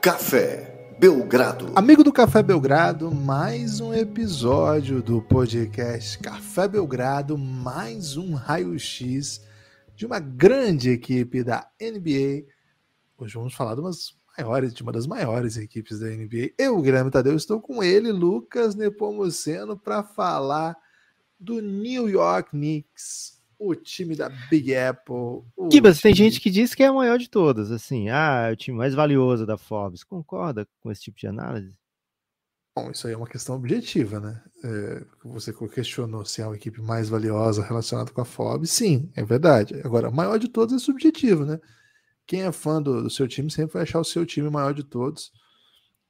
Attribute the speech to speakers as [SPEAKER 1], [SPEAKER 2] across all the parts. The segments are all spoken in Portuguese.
[SPEAKER 1] Café Belgrado.
[SPEAKER 2] Amigo do Café Belgrado, mais um episódio do podcast Café Belgrado, mais um raio-x de uma grande equipe da NBA. Hoje vamos falar de umas maiores, de uma das maiores equipes da NBA. Eu, Guilherme Tadeu, estou com ele, Lucas Nepomuceno, para falar do New York Knicks o time da Big Apple. Kibas, time... tem
[SPEAKER 1] gente que diz que é o maior de todas, assim, ah, é o time mais valioso da Forbes.
[SPEAKER 2] Concorda com esse tipo de análise? Bom, isso aí é uma questão objetiva, né? É, você questionou se é uma equipe mais valiosa relacionada com a Forbes, sim, é verdade. Agora, maior de todos é subjetivo, né? Quem é fã do, do seu time sempre vai achar o seu time maior de todos.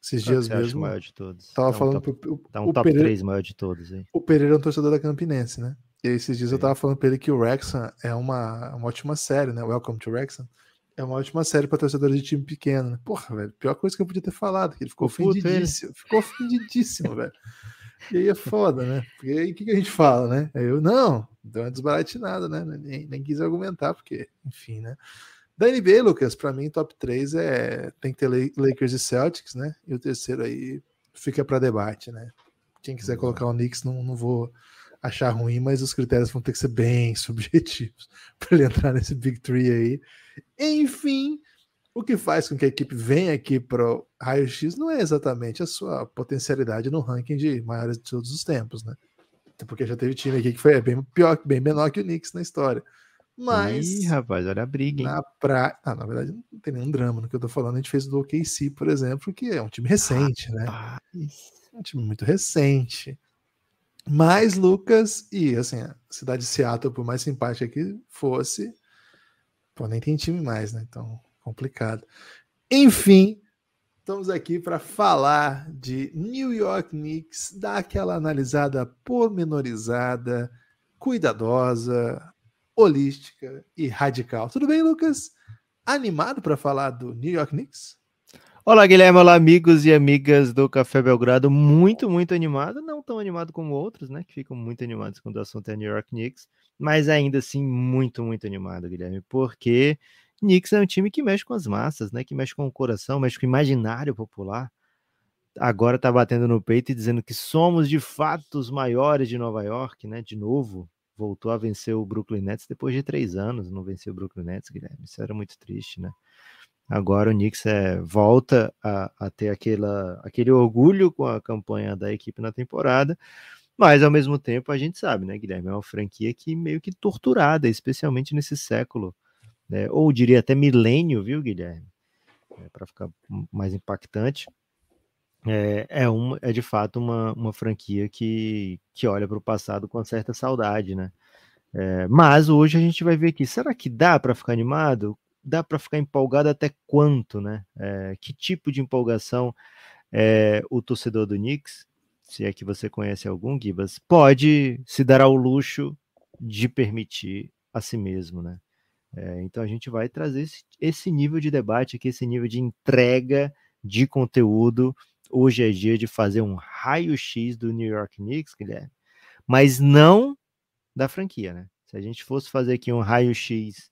[SPEAKER 2] Esses Só é dias mesmo. maior de todos. Tava tá um falando top, pro, o, tá um top Pereira, 3 maior de todos, hein? O Pereira é um torcedor da Campinense, né? E esses dias eu é. tava falando pra ele que o Wrexham é uma, uma ótima série, né? Welcome to Wrexham. É uma ótima série pra torcedores de time pequeno. Né? Porra, velho, pior coisa que eu podia ter falado, que ele ficou ofendidíssimo. Ficou ofendidíssimo, velho. E aí é foda, né? Porque aí o que, que, a gente fala, né? Eu, não, deu uma desbaratinada, né? Nem, nem quis argumentar, porque, enfim, né? Da NBA, Lucas, pra mim, top 3 é. Tem que ter Lakers e Celtics, né? E o terceiro aí fica pra debate, né? Quem quiser colocar o Knicks, não, não vou achar ruim, mas os critérios vão ter que ser bem subjetivos para ele entrar nesse Big Three aí. Enfim, o que faz com que a equipe venha aqui para o raio-x não é exatamente a sua potencialidade no ranking de maiores de todos os tempos, né? Até porque já teve time aqui que foi bem pior, bem menor que o Knicks na história. Mas. Ih, rapaz, olha a briga, hein? Na, pra... ah, na verdade, não tem nenhum drama no que eu tô falando. A gente fez do OKC, por exemplo, que é um time recente, né? rapaz. né? Um time muito recente. Mas Lucas e assim, a cidade de Seattle, por mais simpática que fosse, pô, nem tem time mais, né? Então, complicado. Enfim, estamos aqui para falar de New York Knicks, dar aquela analisada pormenorizada, cuidadosa, holística e radical. Tudo bem, Lucas? Animado para falar do New York Knicks?
[SPEAKER 1] Olá, Guilherme, olá, amigos e amigas do Café Belgrado. Muito, muito animado, não tão animado como outros, né? Que ficam muito animados quando o assunto é New York Knicks, mas ainda assim, muito, muito animado, Guilherme, porque Knicks é um time que mexe com as massas, né? Que mexe com o coração, mexe com o imaginário popular. Agora tá batendo no peito e dizendo que somos de fato os maiores de Nova York, né? De novo, voltou a vencer o Brooklyn Nets depois de três anos, não venceu o Brooklyn Nets, Guilherme. Isso era muito triste, né? Agora o Knicks é, volta a, a ter aquela, aquele orgulho com a campanha da equipe na temporada, mas ao mesmo tempo a gente sabe, né, Guilherme? É uma franquia que meio que torturada, especialmente nesse século, né, ou diria até milênio, viu, Guilherme? É, Para ficar mais impactante. É, é, um, é de fato uma, uma franquia que, que olha para o passado com certa saudade, né? É, mas hoje a gente vai ver aqui, será que dá para ficar animado? dá para ficar empolgado até quanto, né? É, que tipo de empolgação é, o torcedor do Knicks, se é que você conhece algum, Gibas, pode se dar ao luxo de permitir a si mesmo, né? É, então a gente vai trazer esse, esse, nível de debate aqui, esse nível de entrega de conteúdo. Hoje é dia de fazer um raio-x do New York Knicks, Guilherme, mas não da franquia, né? Se a gente fosse fazer aqui um raio-x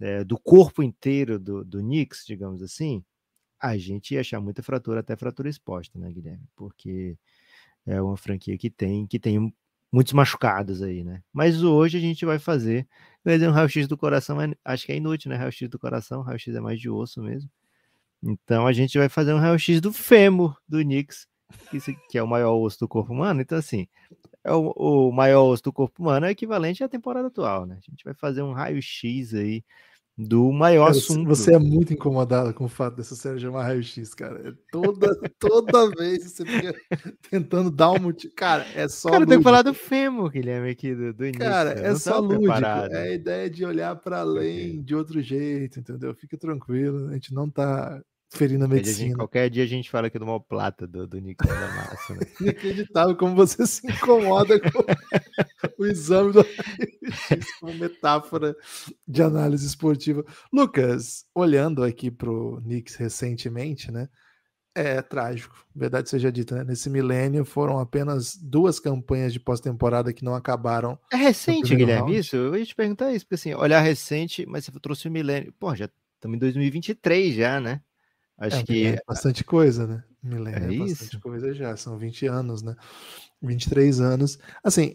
[SPEAKER 1] é, do corpo inteiro do, do Knicks, digamos assim, a gente ia achar muita fratura, até fratura exposta, né, Guilherme? Porque é uma franquia que tem, que tem muitos machucados aí, né? Mas hoje a gente vai fazer. fazer um raio-x do coração é, acho que é inútil, né? Raio-x do coração, raio-x é mais de osso mesmo. Então a gente vai fazer um raio-x do fêmur do Knicks, que é o maior osso do corpo humano. Então, assim, é o, o Maiores do Corpo Humano é equivalente à temporada atual, né? A gente vai fazer um raio-x aí do maior cara, assunto. Você
[SPEAKER 2] é muito incomodado com o fato dessa série chamar raio-x, cara. É toda, toda vez você fica tentando dar um motivo. Cara, é só. Cara, tem que falar do fêmur, Guilherme, aqui do, do início. Cara, né? é tá só lúdico. Preparado. É né? a ideia de olhar para além de outro jeito, entendeu? Fica tranquilo, a gente não tá Ferindo a medicina. Dia
[SPEAKER 1] qualquer dia a gente fala aqui do mal plata do, do Nicolau da Massa. Né?
[SPEAKER 2] Inacreditável como você se incomoda com o exame do metáfora de análise esportiva. Lucas, olhando aqui pro Knicks recentemente, né? É trágico, verdade seja dita, né? Nesse milênio foram apenas duas campanhas de pós-temporada que não acabaram. É recente, Guilherme, round. isso? Eu ia te perguntar isso,
[SPEAKER 1] porque assim, olhar recente, mas você trouxe o milênio. Pô, já estamos em 2023 já, né?
[SPEAKER 2] Acho é, que. É bastante coisa, né? Milênio é, é bastante coisa já. São 20 anos, né? 23 anos. Assim,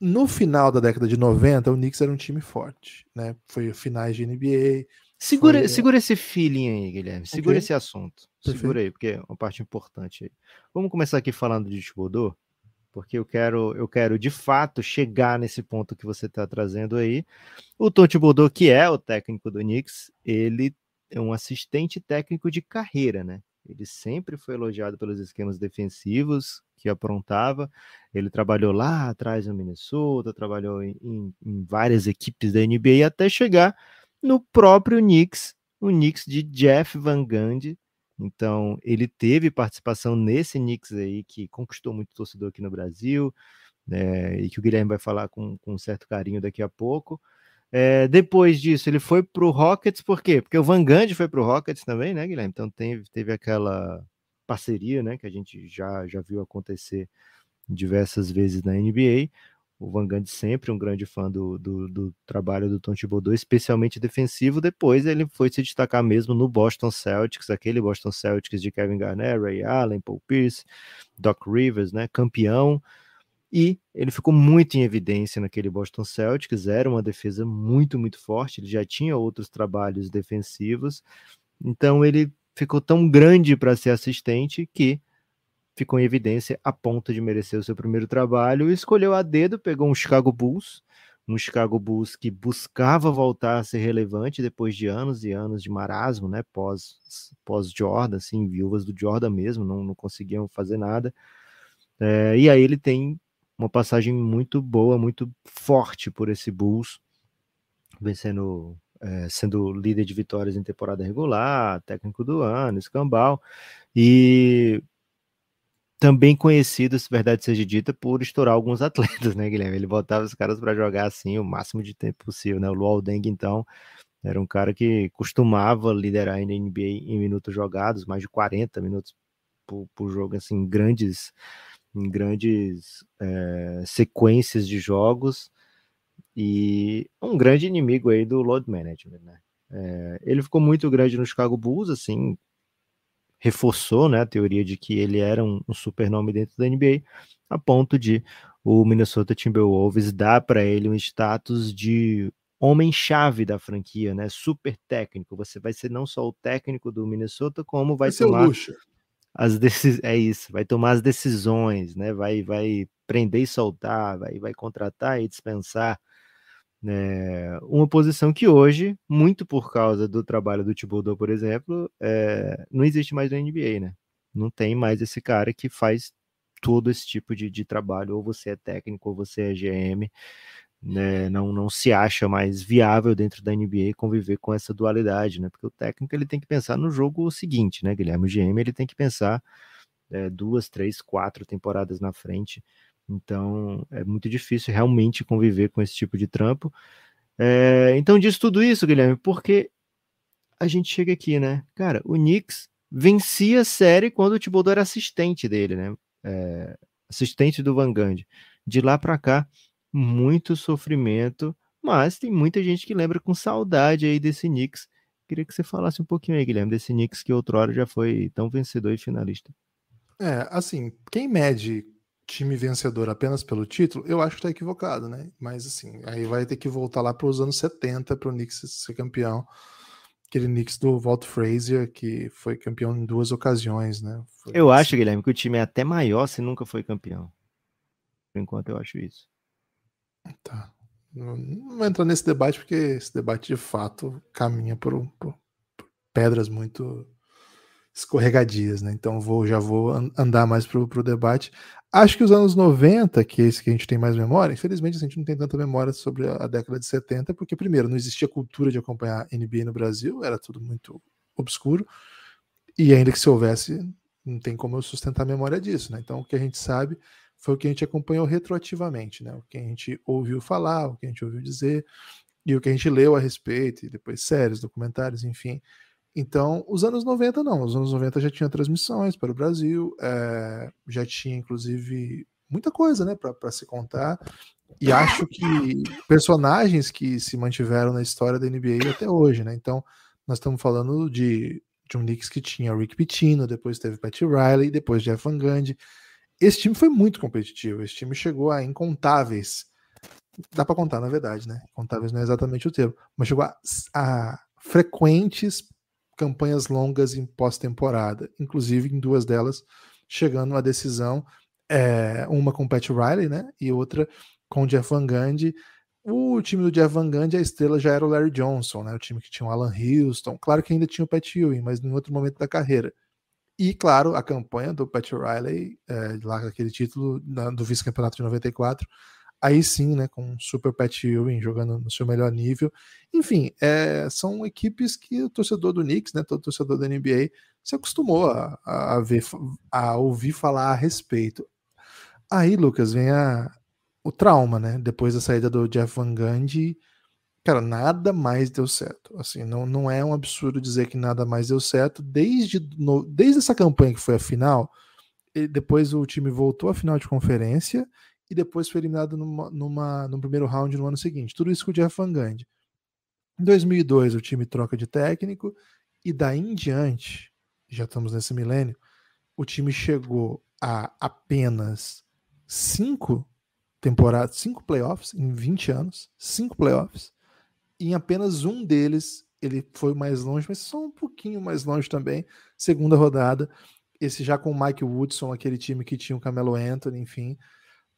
[SPEAKER 2] no final da década de 90, o Knicks era um time forte, né? Foi finais de
[SPEAKER 1] NBA. Segura, foi... segura esse feeling aí, Guilherme. Segura okay. esse assunto. Perfeito. Segura aí, porque é uma parte importante aí. Vamos começar aqui falando de Thibodeau, porque eu quero, eu quero de fato chegar nesse ponto que você está trazendo aí. O Tom Thibodeau, que é o técnico do Knicks, ele é um assistente técnico de carreira, né? Ele sempre foi elogiado pelos esquemas defensivos que aprontava. Ele trabalhou lá atrás no Minnesota, trabalhou em, em, várias equipes da NBA até chegar no próprio Knicks, o Knicks de Jeff Van Gundy. Então, ele teve participação nesse Knicks aí que conquistou muito torcedor aqui no Brasil, né, e que o Guilherme vai falar com, com um certo carinho daqui a pouco. É, depois disso, ele foi para o Rockets, por quê? Porque o Van Gundy foi para o Rockets também, né, Guilherme? Então teve, teve aquela parceria, né, que a gente já, já viu acontecer diversas vezes na NBA. O Van Gundy sempre um grande fã do, do, do trabalho do Tom Thibodeau, especialmente defensivo. Depois ele foi se destacar mesmo no Boston Celtics, aquele Boston Celtics de Kevin Garnett, Ray Allen, Paul Pierce, Doc Rivers, né? Campeão e ele ficou muito em evidência naquele Boston Celtics, era uma defesa muito, muito forte, ele já tinha outros trabalhos defensivos, então ele ficou tão grande para ser assistente que ficou em evidência a ponto de merecer o seu primeiro trabalho, escolheu a dedo, pegou um Chicago Bulls, um Chicago Bulls que buscava voltar a ser relevante depois de anos e anos de marasmo, né, pós, pós Jordan, assim, viúvas do Jordan mesmo, não, não conseguiam fazer nada, é, e aí ele tem uma passagem muito boa, muito forte por esse Bulls, vencendo, é, sendo líder de vitórias em temporada regular, técnico do ano, escambau, e também conhecido, se verdade seja dita, por estourar alguns atletas, né, Guilherme? Ele botava os caras para jogar assim o máximo de tempo possível, né? O Luol Deng, então, era um cara que costumava liderar a NBA em minutos jogados, mais de 40 minutos por, por jogo, assim, grandes em grandes é, sequências de jogos e um grande inimigo aí do load management, né? É, ele ficou muito grande no Chicago Bulls, assim, reforçou né, a teoria de que ele era um, um supernome dentro da NBA, a ponto de o Minnesota Timberwolves dar para ele um status de homem-chave da franquia, né? Super técnico. Você vai ser não só o técnico do Minnesota, como vai, vai ser, ser luxo as decis... é isso, vai tomar as decisões, né? Vai, vai prender e soltar, vai, vai contratar e dispensar. Né? Uma posição que hoje, muito por causa do trabalho do Thibodeau, por exemplo, é... não existe mais na NBA, né? Não tem mais esse cara que faz todo esse tipo de, de trabalho, ou você é técnico, ou você é GM, né, não, não se acha mais viável dentro da NBA conviver com essa dualidade, né? Porque o técnico ele tem que pensar no jogo seguinte, né, Guilherme? O GM ele tem que pensar é, duas, três, quatro temporadas na frente. Então é muito difícil realmente conviver com esse tipo de trampo. É, então diz tudo isso, Guilherme, porque a gente chega aqui, né? Cara, o Knicks vencia a série quando o Thibodeau era assistente dele, né? É, assistente do Van Gundy. De lá para cá, muito sofrimento, mas tem muita gente que lembra com saudade aí desse Knicks. Queria que você falasse um pouquinho aí, Guilherme, desse Knicks que outrora já foi tão vencedor e finalista.
[SPEAKER 2] É, assim, quem mede time vencedor apenas pelo título, eu acho que tá equivocado, né? Mas assim, aí vai ter que voltar lá para os anos 70 para o Knicks ser campeão. Aquele Knicks do Walt Frazier, que foi campeão em duas ocasiões, né? Foi
[SPEAKER 1] eu assim. acho, Guilherme,
[SPEAKER 2] que o time é até maior se nunca foi campeão. Por enquanto, eu acho isso. Tá. Não, vou entrar nesse debate, porque esse debate de fato caminha por, por, por pedras muito escorregadias, né? Então vou, já vou andar mais pro, pro debate. Acho que os anos 90, que é esse que a gente tem mais memória, infelizmente a gente não tem tanta memória sobre a, a década de 70, porque primeiro, não existia cultura de acompanhar NBA no Brasil, era tudo muito obscuro, e ainda que se houvesse, não tem como eu sustentar a memória disso, né? Então o que a gente sabe foi o que a gente acompanhou retroativamente, né? O que a gente ouviu falar, o que a gente ouviu dizer e o que a gente leu a respeito, e depois séries, documentários, enfim. Então, os anos 90 não, os anos 90 já tinha transmissões para o Brasil, é, já tinha inclusive muita coisa, né, para se contar. E acho que personagens que se mantiveram na história da NBA até hoje, né? Então, nós estamos falando de de um Knicks que tinha Rick Pitino, depois teve Pat Riley, depois Jeff Van Gundy, esse time foi muito competitivo, esse time chegou a incontáveis. Dá para contar, na verdade, né? Incontáveis não é exatamente o termo, mas chegou a, a frequentes campanhas longas em pós-temporada, inclusive em duas delas chegando a decisão, é, uma com o Pat Riley, né? E outra com o Jeff Van Gundy. O time do Jeff Van Gundy, a estrela já era o Larry Johnson, né? O time que tinha o Alan Houston. Claro que ainda tinha o Pat Ewing, mas em outro momento da carreira. E, claro, a campanha do Pat Riley, é, eh, lá daquele título na, do vice-campeonato de 94, aí sim, né, com Super Pat Ewing jogando no seu melhor nível. Enfim, é, são equipes que o torcedor do Knicks, né, todo torcedor da NBA, se acostumou a, a, ver, a ouvir falar a respeito. Aí, Lucas, vem a, o trauma, né, depois da saída do Jeff Van Gundy, Cara, nada mais deu certo. Assim, não, não é um absurdo dizer que nada mais deu certo. Desde, no, desde essa campanha que foi a final, depois o time voltou à final de conferência e depois foi eliminado numa, numa, no primeiro round no ano seguinte. Tudo isso com o Jeff Van Gundy. Em 2002, o time troca de técnico e daí em diante, já estamos nesse milênio, o time chegou a apenas cinco temporadas, cinco playoffs em 20 anos, cinco playoffs, em apenas um deles ele foi mais longe, mas só um pouquinho mais longe também. Segunda rodada, esse já com o Mike Woodson, aquele time que tinha o Camelo Anthony, enfim.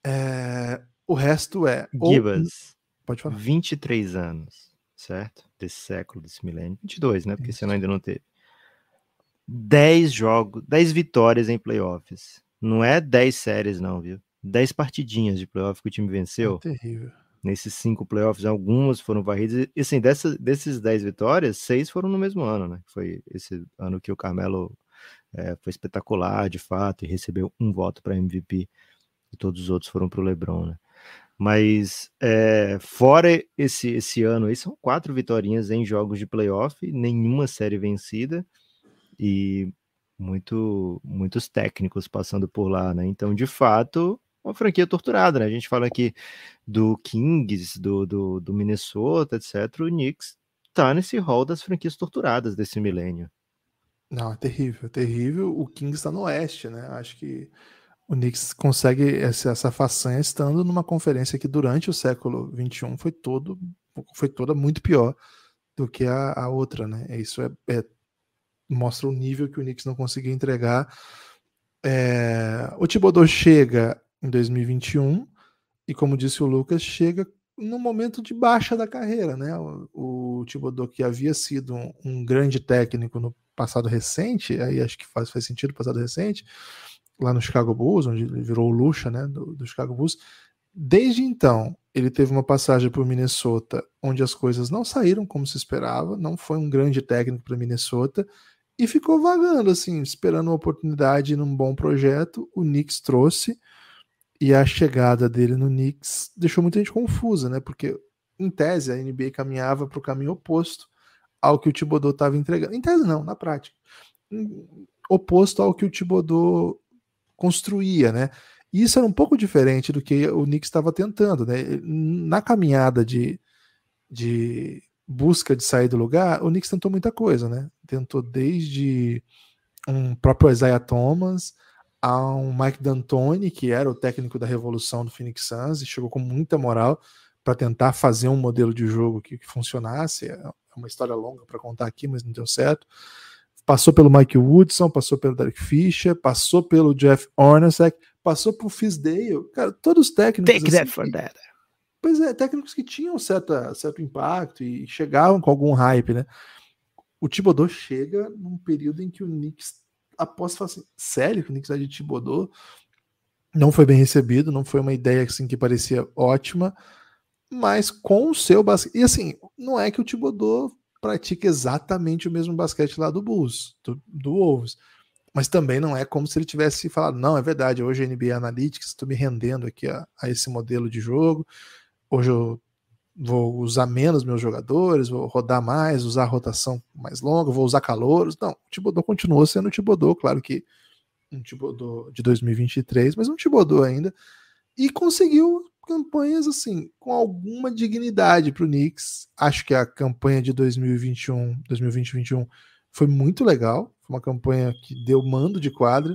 [SPEAKER 2] É... O resto é. Gibas.
[SPEAKER 1] Ou... Pode falar. 23 anos, certo? Desse século, desse milênio. 22, né? Porque esse ainda não teve. 10 jogos, 10 vitórias em playoffs. Não é 10 séries, não, viu? 10 partidinhas de playoff que o time venceu. É terrível nesses cinco playoffs, algumas foram varridas. E assim, desses dez vitórias, seis foram no mesmo ano, né? Foi esse ano que o Carmelo é, foi espetacular, de fato, e recebeu um voto para MVP, e todos os outros foram para o Lebron, né? Mas é, fora esse, esse ano aí, são quatro vitórias em jogos de playoff, nenhuma série vencida, e muito, muitos técnicos passando por lá, né? Então, de fato, uma franquia torturada, né? A gente fala aqui do Kings, do, do, do Minnesota, etc. O Knicks tá nesse rol das franquias torturadas desse milênio.
[SPEAKER 2] Não, é terrível, é terrível. O Kings está no oeste, né? Acho que o Knicks consegue essa, essa façanha estando numa conferência que durante o século XXI foi todo foi toda muito pior do que a, a outra, né? É, isso é, é, mostra o nível que o Knicks não conseguia entregar. É, o Thibodeau chega em 2021 e como disse o Lucas, chega no momento de baixa da carreira, né? O, o Thibodeau que havia sido um, um, grande técnico no passado recente, aí acho que faz, faz sentido passado recente, lá no Chicago Bulls, onde ele virou o Lucha, né, do, do Chicago Bulls. Desde então, ele teve uma passagem por Minnesota, onde as coisas não saíram como se esperava, não foi um grande técnico para Minnesota e ficou vagando assim, esperando uma oportunidade num bom projeto. O Knicks trouxe, e a chegada dele no Knicks deixou muita gente confusa, né? Porque, em tese, a NBA caminhava para o caminho oposto ao que o Thibodeau estava entregando. Em tese, não, na prática. Oposto ao que o Thibodeau construía, né? E isso era um pouco diferente do que o Knicks estava tentando, né? Na caminhada de, de busca de sair do lugar, o Knicks tentou muita coisa, né? Tentou desde um próprio Isaiah Thomas a um Mike D'Antoni, que era o técnico da revolução do Phoenix Suns e chegou com muita moral para tentar fazer um modelo de jogo que, que funcionasse. É, é uma história longa para contar aqui, mas não deu certo. Passou pelo Mike Woodson, passou pelo Derek Fisher, passou pelo Jeff Hornacek, passou por Fisdale. Cara, todos os técnicos. Take assim, that for that. Pois é, técnicos que tinham certa, certo impacto e chegavam com algum hype, né? O Thibodeau chega num período em que o Knicks após falar assim, sério que o Nick de Thibodeau não foi bem recebido, não foi uma ideia assim que parecia ótima, mas com o seu basquete. E assim, não é que o Thibodeau pratica exatamente o mesmo basquete lá do Bulls, do, do Wolves. Mas também não é como se ele tivesse falado, não, é verdade, hoje NBA Analytics, estou me rendendo aqui a, a esse modelo de jogo, hoje eu vou usar menos meus jogadores, vou rodar mais, usar rotação mais longa, vou usar calouros. Não, o Tibodô continuou sendo o Tibodô, claro que um Tibodô de 2023, mas um Tibodô ainda. E conseguiu campanhas assim, com alguma dignidade para o Knicks. Acho que a campanha de 2021, 2020 2021 foi muito legal, foi uma campanha que deu mando de quadra,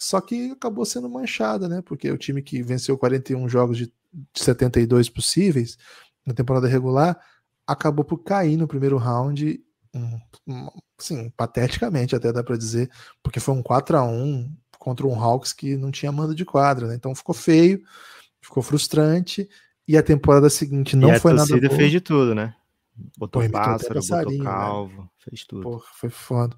[SPEAKER 2] só que acabou sendo manchada, né? Porque o time que venceu 41 jogos de 72 possíveis, na temporada regular, acabou por cair no primeiro round, sim, pateticamente até dá para dizer, porque foi um 4 a 1 contra um Hawks que não tinha mando de quadra, né? Então ficou feio, ficou frustrante e a temporada seguinte não e foi nada boa. A fez de tudo, né? Botou Pô, pássaro, botou né? calvo, né? fez tudo. Porra, foi foda.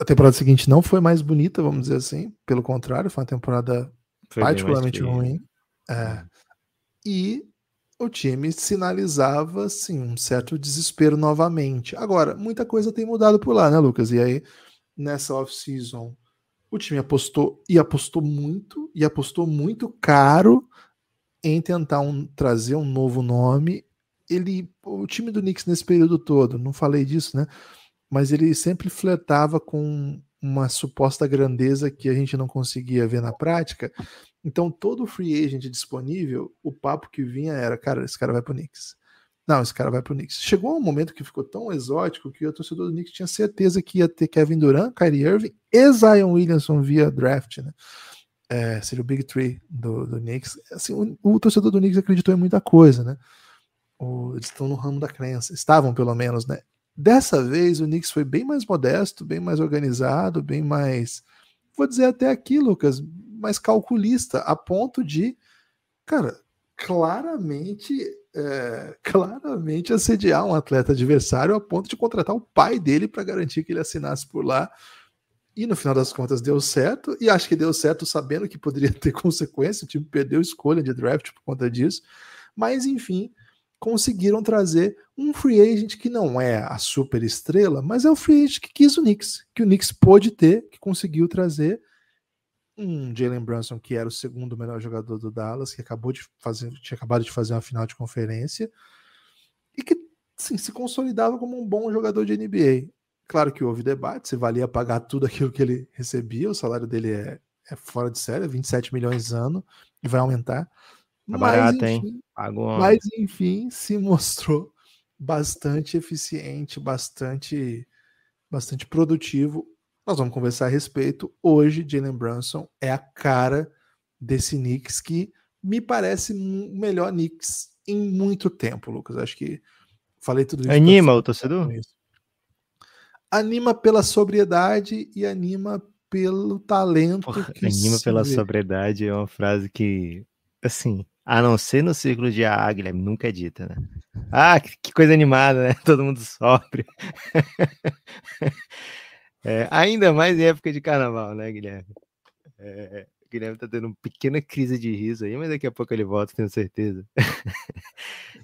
[SPEAKER 2] A temporada seguinte não foi mais bonita, vamos dizer assim. Pelo contrário, foi uma temporada foi particularmente ruim. É. é. E o time sinalizava, assim um certo desespero novamente. Agora, muita coisa tem mudado por lá, né, Lucas? E aí, nessa off-season, o time apostou e apostou muito, e apostou muito caro em tentar um, trazer um novo nome. Ele, o time do Knicks nesse período todo, não falei disso, né? Mas ele sempre flertava com uma suposta grandeza que a gente não conseguia ver na prática, então, todo free agent disponível, o papo que vinha era, cara, esse cara vai pro Knicks. Não, esse cara vai pro Knicks. Chegou um momento que ficou tão exótico que o torcedor do Knicks tinha certeza que ia ter Kevin Durant, Kyrie Irving e Zion Williamson via draft, né? É, seria o Big Three do, do Knicks. Assim, o, o, torcedor do Knicks acreditou em muita coisa, né? O, eles estão no ramo da crença. Estavam, pelo menos, né? Dessa vez, o Knicks foi bem mais modesto, bem mais organizado, bem mais... Vou dizer até aqui, Lucas, mais calculista, a ponto de, cara, claramente, é, claramente assediar um atleta adversário a ponto de contratar o pai dele para garantir que ele assinasse por lá. E no final das contas deu certo, e acho que deu certo sabendo que poderia ter consequência, o time perdeu escolha de draft por conta disso. Mas enfim, conseguiram trazer um free agent que não é a super estrela, mas é o free agent que quis o Knicks, que o Knicks pôde ter, que conseguiu trazer um Jalen Brunson que era o segundo melhor jogador do Dallas, que acabou de fazer, tinha acabado de fazer uma final de conferência e que sim se consolidava como um bom jogador de NBA. Claro que houve debate se valia pagar tudo aquilo que ele recebia, o salário dele é, é fora de série, 27 é milhões ano e vai aumentar. Tá mas, barato, enfim, mas enfim, se mostrou bastante eficiente, bastante bastante produtivo nós vamos conversar a respeito. Hoje, Jalen Brunson é a cara desse Knicks que me parece o melhor Knicks em muito tempo, Lucas. Acho que falei tudo isso. Anima o torcedor? Anima pela sobriedade e anima pelo talento. Porra, anima pela vê.
[SPEAKER 1] sobriedade é uma frase que, assim, a não ser no círculo de AA, Guilherme, nunca é dita, né? Ah, que coisa animada, né? Todo mundo sofre. É, ainda mais em época de carnaval, né, Guilherme? É, Guilherme tá tendo uma pequena crise de riso aí, mas daqui a pouco ele volta, tenho certeza.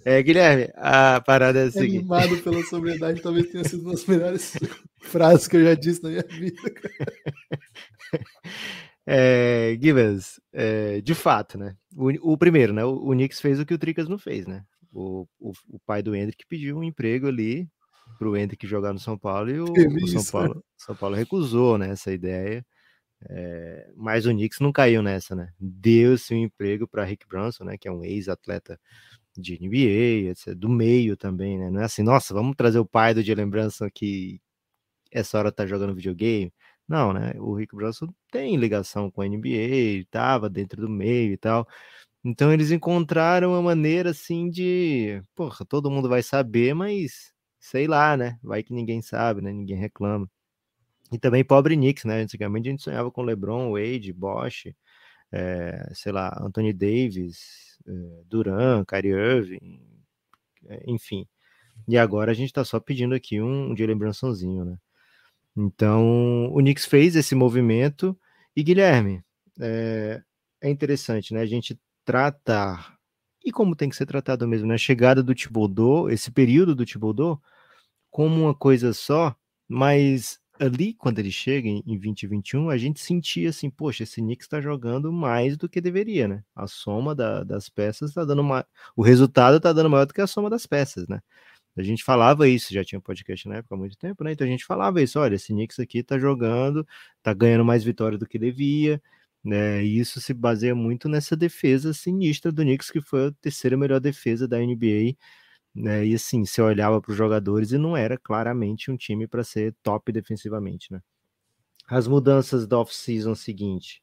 [SPEAKER 1] É, Guilherme, a parada é a seguinte.
[SPEAKER 2] Animado pela sobriedade, talvez tenha sido uma das melhores frases que eu já disse na minha vida.
[SPEAKER 1] É, Givas, é, de fato, né? O, o primeiro, né? O, o, Knicks fez o que o Tricas não fez, né? O, o, o pai do Hendrick pediu um emprego ali para o Hendrick jogar no São Paulo e o, o São, Paulo, São Paulo recusou né, essa ideia. É, mas o Knicks não caiu nessa, né? Deu-se um emprego para Rick Brunson, né? Que é um ex-atleta de NBA, etc, do meio também, né? Não é assim, nossa, vamos trazer o pai do Jalen Brunson que essa hora tá jogando videogame. Não, né? O Rick Brunson tem ligação com a NBA, ele tava dentro do meio e tal. Então eles encontraram uma maneira assim de, porra, todo mundo vai saber, mas sei lá, né? Vai que ninguém sabe, né? Ninguém reclama. E também pobre Knicks, né? Antigamente a gente sonhava com LeBron, Wade, Bosch, é, eh, sei lá, Anthony Davis, é, eh, Duran, Kyrie Irving, eh, enfim. E agora a gente está só pedindo aqui um, um de lembrançãozinho, né? Então, o Knicks fez esse movimento. E, Guilherme, é, é interessante, né? A gente tratar, e como tem que ser tratado mesmo, né? A chegada do Tibodô, esse período do Tibodô, como uma coisa só, mas ali, quando ele chega em 2021, a gente sentia assim, poxa, esse Knicks está jogando mais do que deveria, né? A soma da, das peças está dando uma... O resultado está dando maior do que a soma das peças, né? A gente falava isso, já tinha podcast na época há muito tempo, né? Então a gente falava isso, olha, esse Knicks aqui tá jogando, tá ganhando mais vitória do que devia, né? E isso se baseia muito nessa defesa sinistra do Knicks, que foi a terceira melhor defesa da NBA né? E assim, você olhava para os jogadores e não era claramente um time para ser top defensivamente, né? As mudanças da off-season seguinte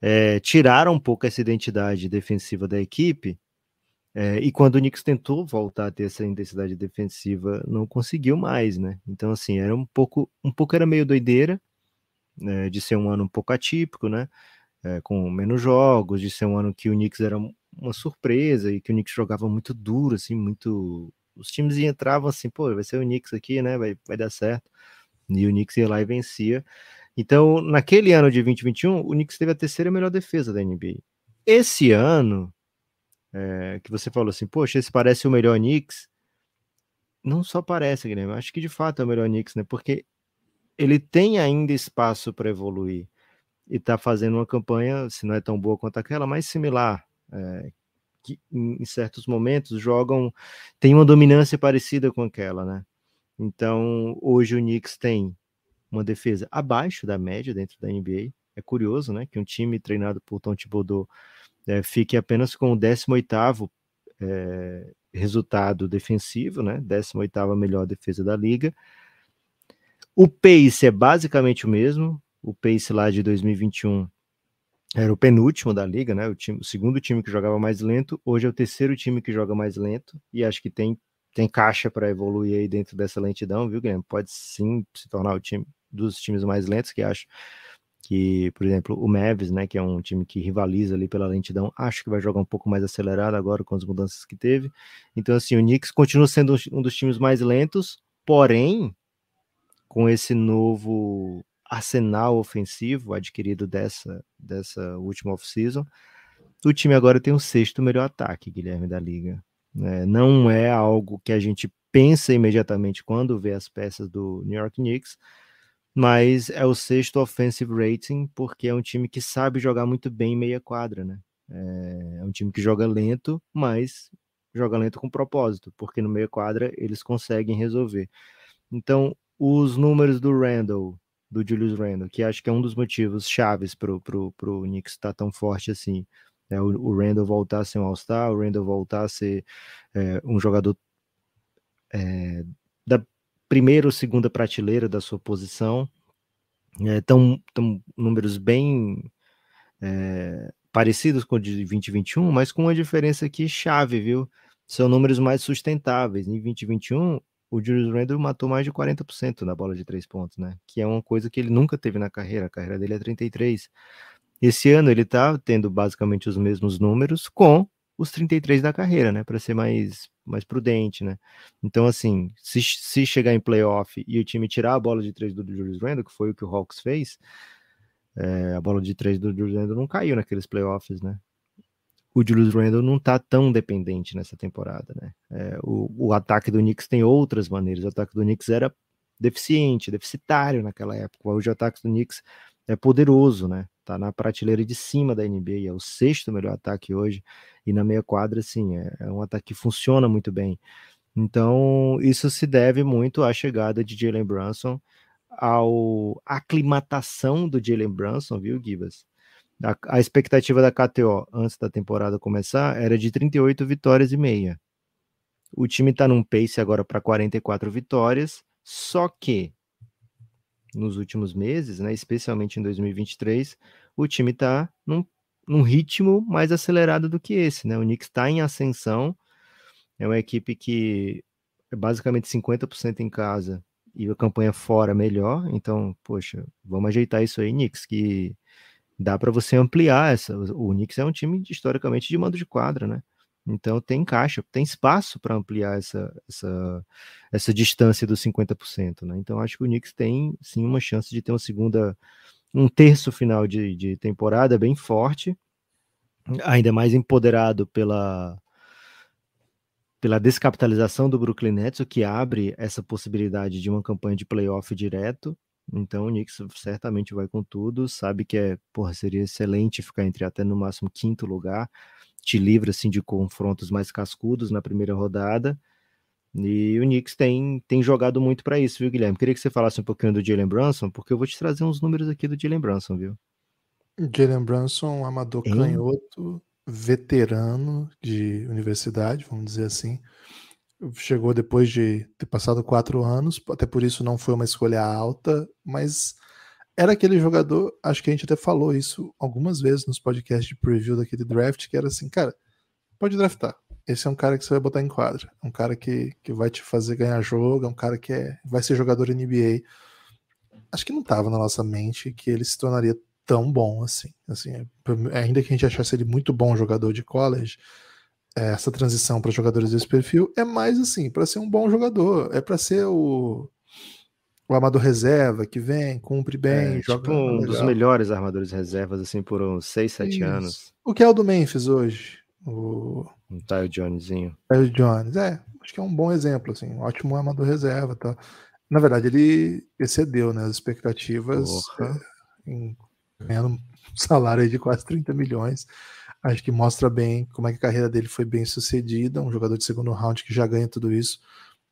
[SPEAKER 1] é, tiraram um pouco essa identidade defensiva da equipe. É, e quando o Knicks tentou voltar a ter essa intensidade defensiva, não conseguiu mais, né? Então, assim, era um pouco, um pouco era meio doideira, né? de ser um ano um pouco atípico, né? É, com menos jogos, de ser um ano que o Knicks era uma surpresa e que o Knicks jogava muito duro, assim, muito. Os times entravam assim, pô, vai ser o Knicks aqui, né? Vai, vai dar certo. E o Knicks ia lá e vencia. Então, naquele ano de 2021, o Knicks teve a terceira melhor defesa da NBA. Esse ano, é, que você falou assim, poxa, esse parece o melhor Knicks. Não só parece, Guilherme, acho que de fato é o melhor Knicks, né? Porque ele tem ainda espaço para evoluir e está fazendo uma campanha, se não é tão boa quanto aquela, mais similar é, que em certos momentos jogam, tem uma dominância parecida com aquela, né? Então, hoje o Knicks tem uma defesa abaixo da média dentro da NBA. É curioso, né, que um time treinado por Tom Thibodeau é, fique apenas com o 18 é, eh, resultado defensivo, né, 18 melhor defesa da liga. O pace é basicamente o mesmo, o pace lá de 2021 era o penúltimo da liga, né? O, time, o segundo time que jogava mais lento, hoje é o terceiro time que joga mais lento, e acho que tem, tem caixa para evoluir aí dentro dessa lentidão, viu, Guilherme? Pode sim se tornar o time dos times mais lentos, que acho que, por exemplo, o Mavis, né, que é um time que rivaliza ali pela lentidão, acho que vai jogar um pouco mais acelerado agora com as mudanças que teve. Então, assim, o Knicks continua sendo um dos times mais lentos, porém, com esse novo arsenal ofensivo adquirido dessa, dessa última off-season, o time agora tem o sexto melhor ataque, Guilherme, da liga. É, não é algo que a gente pensa imediatamente quando vê as peças do New York Knicks, mas é o sexto offensive rating, porque é um time que sabe jogar muito bem em meia quadra, né? É, é um time que joga lento, mas joga lento com propósito, porque no meia quadra eles conseguem resolver. Então, os números do Randall do Julius Randle, que acho que é um dos motivos chaves pro, pro, pro Knicks estar tá tão forte assim. É, o, o Randall voltar a ser um All-Star, o Randall voltar a ser é, um jogador é, da primeira ou segunda prateleira da sua posição. Estão né? é, números bem é, parecidos com o de 2021, mas com uma diferença aqui é chave, viu? São números mais sustentáveis. Em 2021, o Julius Randle matou mais de 40% na bola de três pontos, né? Que é uma coisa que ele nunca teve na carreira. A carreira dele é 33. Esse ano ele tá tendo basicamente os mesmos números com os 33 da carreira, né? Para ser mais, mais prudente, né? Então, assim, se, se chegar em playoff e o time tirar a bola de três do Julius Randle, que foi o que o Hawks fez, é, a bola de três do Julius Randle não caiu naqueles playoffs, né? o Julius Randle não está tão dependente nessa temporada, né? É, o, o, ataque do Knicks tem outras maneiras. O ataque do Knicks era deficiente, deficitário naquela época. Hoje o ataque do Knicks é poderoso, né? Tá na prateleira de cima da NBA, é o sexto melhor ataque hoje. E na meia quadra, sim, é, é um ataque que funciona muito bem. Então, isso se deve muito à chegada de Jalen Brunson, à aclimatação do Jalen Brunson, viu, Gibas? A, a expectativa da KTO antes da temporada começar era de 38 vitórias e meia. O time está num pace agora para 44 vitórias, só que nos últimos meses, né, especialmente em 2023, o time está num, num, ritmo mais acelerado do que esse. Né? O Knicks está em ascensão, é uma equipe que é basicamente 50% em casa e a campanha fora melhor. Então, poxa, vamos ajeitar isso aí, Knicks, que dá para você ampliar essa. O Knicks é um time historicamente de mando de quadra, né? Então tem caixa, tem espaço para ampliar essa, essa, essa distância dos 50%, né? Então acho que o Knicks tem sim uma chance de ter uma segunda, um terço final de, de temporada bem forte, ainda mais empoderado pela pela descapitalização do Brooklyn Nets, o que abre essa possibilidade de uma campanha de playoff direto então o Knicks certamente vai com tudo, sabe que é, porra, seria excelente ficar entre até no máximo quinto lugar, te livra assim de confrontos mais cascudos na primeira rodada. E o Knicks tem, tem jogado muito para isso, viu, Guilherme? Queria que você falasse um pouquinho do Jalen Brunson, porque eu vou te trazer uns números aqui do Jalen Brunson, viu?
[SPEAKER 2] Jalen Brunson, amador canhoto, veterano de universidade, vamos dizer assim chegou depois de ter passado quatro anos, até por isso não foi uma escolha alta, mas era aquele jogador, acho que a gente até falou isso algumas vezes nos podcasts de preview daquele draft, que era assim, cara, pode draftar. Esse é um cara que você vai botar em quadra, é um cara que, que vai te fazer ganhar jogo, é um cara que é, vai ser jogador NBA. Acho que não estava na nossa mente que ele se tornaria tão bom assim. assim. Ainda que a gente achasse ele muito bom jogador de college, essa transição para jogadores desse perfil é mais assim, para ser um bom jogador, é para ser o, o amador reserva que vem, cumpre bem, é, joga tipo um legal. dos
[SPEAKER 1] melhores armadores reservas assim por uns 6, 7 anos.
[SPEAKER 2] O que é o do Memphis hoje? O
[SPEAKER 1] um Tyler Jonesinho.
[SPEAKER 2] Tyler Jones, é, acho que é um bom exemplo assim, um ótimo armador reserva, tá. Na verdade, ele excedeu né, as expectativas, é, em, ganhando um salário de quase 30 milhões. Acho que mostra bem como é que a carreira dele foi bem sucedida. Um jogador de segundo round que já ganha tudo isso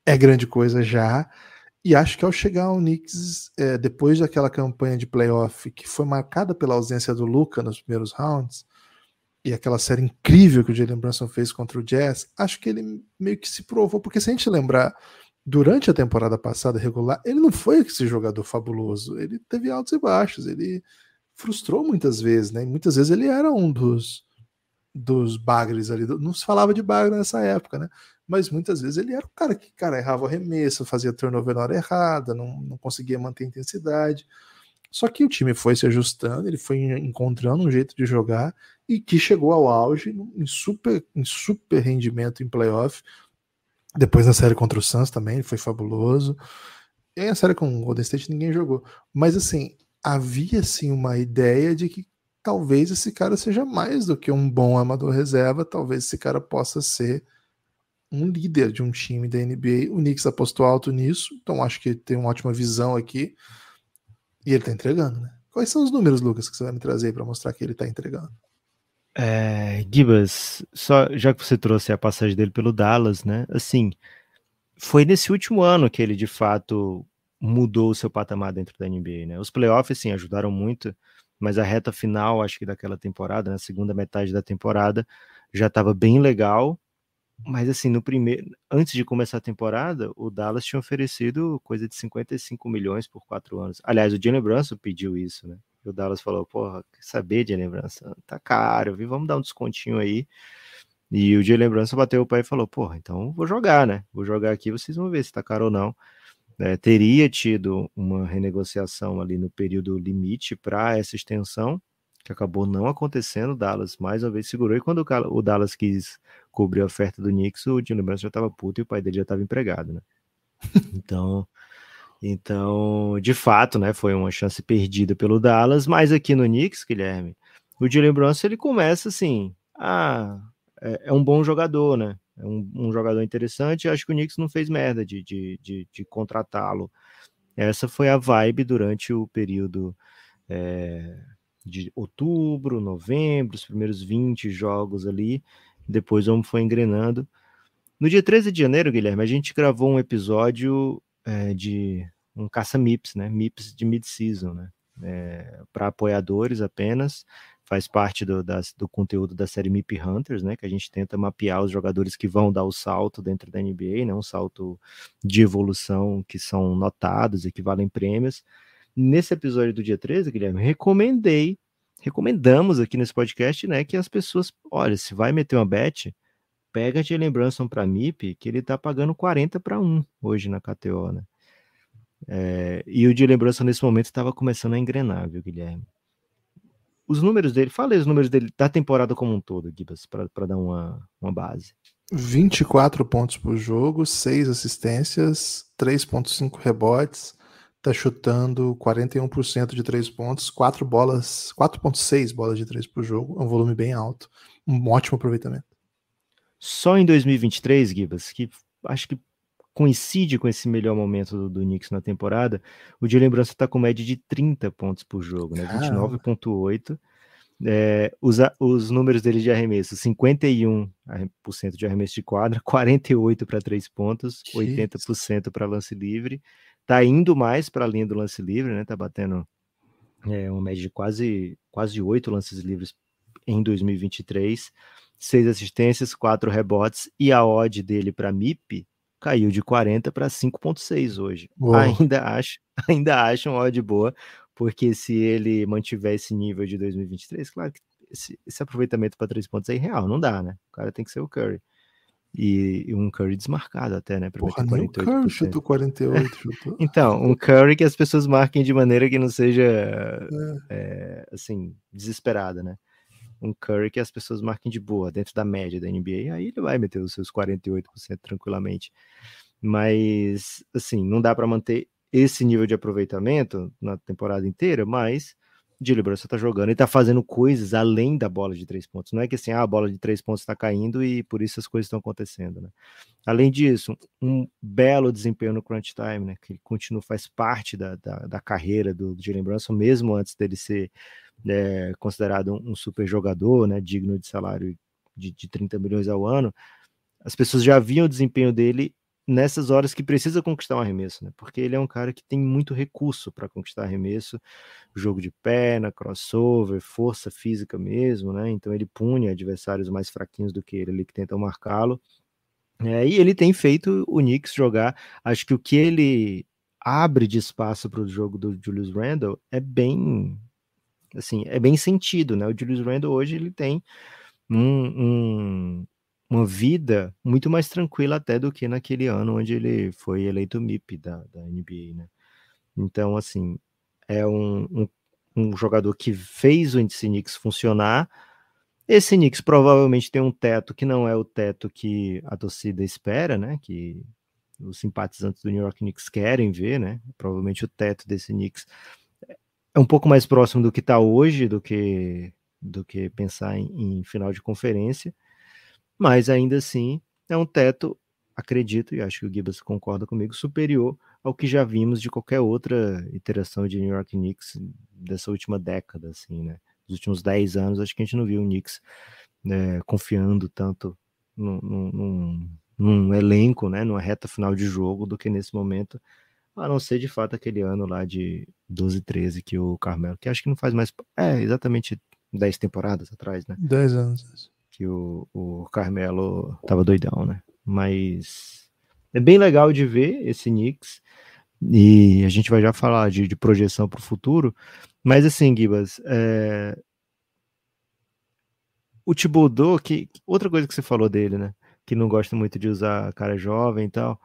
[SPEAKER 2] é grande coisa já. E acho que ao chegar ao Knicks, é, depois daquela campanha de playoff que foi marcada pela ausência do Luca nos primeiros rounds, e aquela série incrível que o Jalen Brunson fez contra o Jazz, acho que ele meio que se provou, porque se a gente lembrar, durante a temporada passada regular, ele não foi esse jogador fabuloso, ele teve altos e baixos, ele frustrou muitas vezes, né? muitas vezes ele era um dos dos bagres ali. Não se falava de bagre nessa época, né? Mas muitas vezes ele era o cara que, cara, errava o arremesso, fazia turnover na hora errada, não, não conseguia manter a intensidade. Só que o time foi se ajustando, ele foi encontrando um jeito de jogar e que chegou ao auge em super, em super rendimento em playoff. Depois na série contra o Suns também, ele foi fabuloso. E a série com o Golden State ninguém jogou. Mas assim, havia assim uma ideia de que talvez esse cara seja mais do que um bom amador reserva, talvez esse cara possa ser um líder de um time da NBA. O Knicks apostou alto nisso, então acho que tem uma ótima visão aqui. E ele tá entregando, né? Quais são os números, Lucas, que você vai me trazer para mostrar que ele tá entregando? É,
[SPEAKER 1] Gibas, só já que você trouxe a passagem dele pelo Dallas, né? Assim, foi nesse último ano que ele de fato mudou o seu patamar dentro da NBA, né? Os playoffs, assim, ajudaram muito mas a reta final, acho que daquela temporada, na né, segunda metade da temporada, já estava bem legal. Mas assim, no primeiro, antes de começar a temporada, o Dallas tinha oferecido coisa de 55 milhões por quatro anos. Aliás, o Jalen Brunson pediu isso, né? E o Dallas falou: "Porra, quer saber, de lembrança? Tá caro, viu? Vamos dar um descontinho aí". E o Jalen Brunson bateu o pé e falou: "Porra, então vou jogar, né? Vou jogar aqui, vocês vão ver se tá caro ou não" é, teria tido uma renegociação ali no período limite para essa extensão, que acabou não acontecendo. Dallas mais uma vez segurou. E quando o Dallas quis cobrir a oferta do Knicks, o Jim Lembrança já estava puto e o pai dele já estava empregado, né? Então, então, de fato, né, foi uma chance perdida pelo Dallas, mas aqui no Knicks, Guilherme, o Jalen Brunson ele começa assim, ah, é, é um bom jogador, né? é um, um, jogador interessante. Acho que o Knicks não fez merda de, de, de, de contratá-lo. Essa foi a vibe durante o período é, de outubro, novembro, os primeiros 20 jogos ali. Depois o foi engrenando. No dia 13 de janeiro, Guilherme, a gente gravou um episódio é, de um caça-MIPS, né? MIPS de mid-season, né? É, eh, para apoiadores apenas faz parte do, das, do conteúdo da série MIP Hunters, né? Que a gente tenta mapear os jogadores que vão dar o salto dentro da NBA, né? Um salto de evolução que são notados e que valem prêmios. Nesse episódio do dia 13, Guilherme, recomendei, recomendamos aqui nesse podcast, né? Que as pessoas, olha, se vai meter uma bet, pega de lembrança para MIP, que ele tá pagando 40 para 1 hoje na KTO, né? É, e o de lembrança nesse momento estava começando a engrenar, viu, Guilherme? os números dele, fala aí os números dele da temporada como um todo, Gibas,
[SPEAKER 2] para dar uma, uma base. 24 pontos por jogo, 6 assistências, 3.5 rebotes, tá chutando 41% de 3 pontos, 4 bolas, 4.6 bolas de 3 por jogo, é um volume bem alto, um ótimo aproveitamento.
[SPEAKER 1] Só em 2023, Gibas, que acho que coincide com esse melhor momento do, do Knicks na temporada, o de lembrança está com média de 30 pontos por jogo, né? 29,8. É, eh, os, os, números dele de arremesso: 51% de arremesso de quadra, 48% para três pontos, 80% para lance livre. Tá indo mais para a linha do lance livre, né? Tá batendo é, uma média de quase, quase 8 lances livres em 2023, seis assistências, quatro rebotes, e a odd dele para MIP caiu de 40 para 5,6 hoje. Uou. Ainda acho, ainda acho um odd boa, porque se ele mantiver esse nível de 2023, claro que esse, esse aproveitamento para três pontos é real, não dá, né? O cara tem que ser o Curry. E, e um Curry desmarcado até, né? Pra Porra, nem o Curry chutou 48. Chutou. então, um Curry que as pessoas marquem de maneira que não seja, é. É, assim, desesperada, né? um Curry que as pessoas marquem de boa, dentro da média da NBA, aí ele vai meter os seus 48% tranquilamente. Mas, assim, não dá para manter esse nível de aproveitamento na temporada inteira, mas de Lebron tá jogando e tá fazendo coisas além da bola de três pontos. Não é que assim, ah, a bola de três pontos está caindo e por isso as coisas estão acontecendo, né? Além disso, um belo desempenho no crunch time, né? Que continua, faz parte da, da, da carreira do, de Lembrança, mesmo antes dele ser é, considerado um, um super jogador, né, digno de salário de, de 30 milhões ao ano, as pessoas já viam o desempenho dele nessas horas que precisa conquistar um arremesso, né? Porque ele é um cara que tem muito recurso para conquistar arremesso, jogo de perna, crossover, força física mesmo, né? Então ele pune adversários mais fraquinhos do que ele, que tentam marcá-lo. É, e ele tem feito o Knicks jogar. Acho que o que ele abre de espaço para o jogo do Julius Randle é bem assim, é bem sentido, né? O Julius Randle hoje ele tem um, um, uma vida muito mais tranquila até do que naquele ano onde ele foi eleito MIP da, da NBA, né? Então, assim, é um, um, um jogador que fez o índice Knicks funcionar. Esse Knicks provavelmente tem um teto que não é o teto que a torcida espera, né? Que os simpatizantes do New York Knicks querem ver, né? Provavelmente o teto desse Knicks é um pouco mais próximo do que está hoje, do que, do que pensar em, em final de conferência, mas ainda assim é um teto, acredito, e acho que o Gibas concorda comigo, superior ao que já vimos de qualquer outra iteração de New York Knicks dessa última década, assim, né? Nos últimos 10 anos, acho que a gente não viu o Knicks né, confiando tanto num, num, num, elenco, né, numa reta final de jogo, do que nesse momento a não ser de fato aquele ano lá de 12, 13 que o Carmelo, que acho que não faz mais. É, exatamente 10 temporadas atrás, né? 10 anos. Que o, o Carmelo tava doidão, né? Mas é bem legal de ver esse Knicks. E a gente vai já falar de, de projeção para o futuro. Mas assim, Gibas, é... o Thibodeau, que outra coisa que você falou dele, né? Que não gosta muito de usar cara jovem e tal.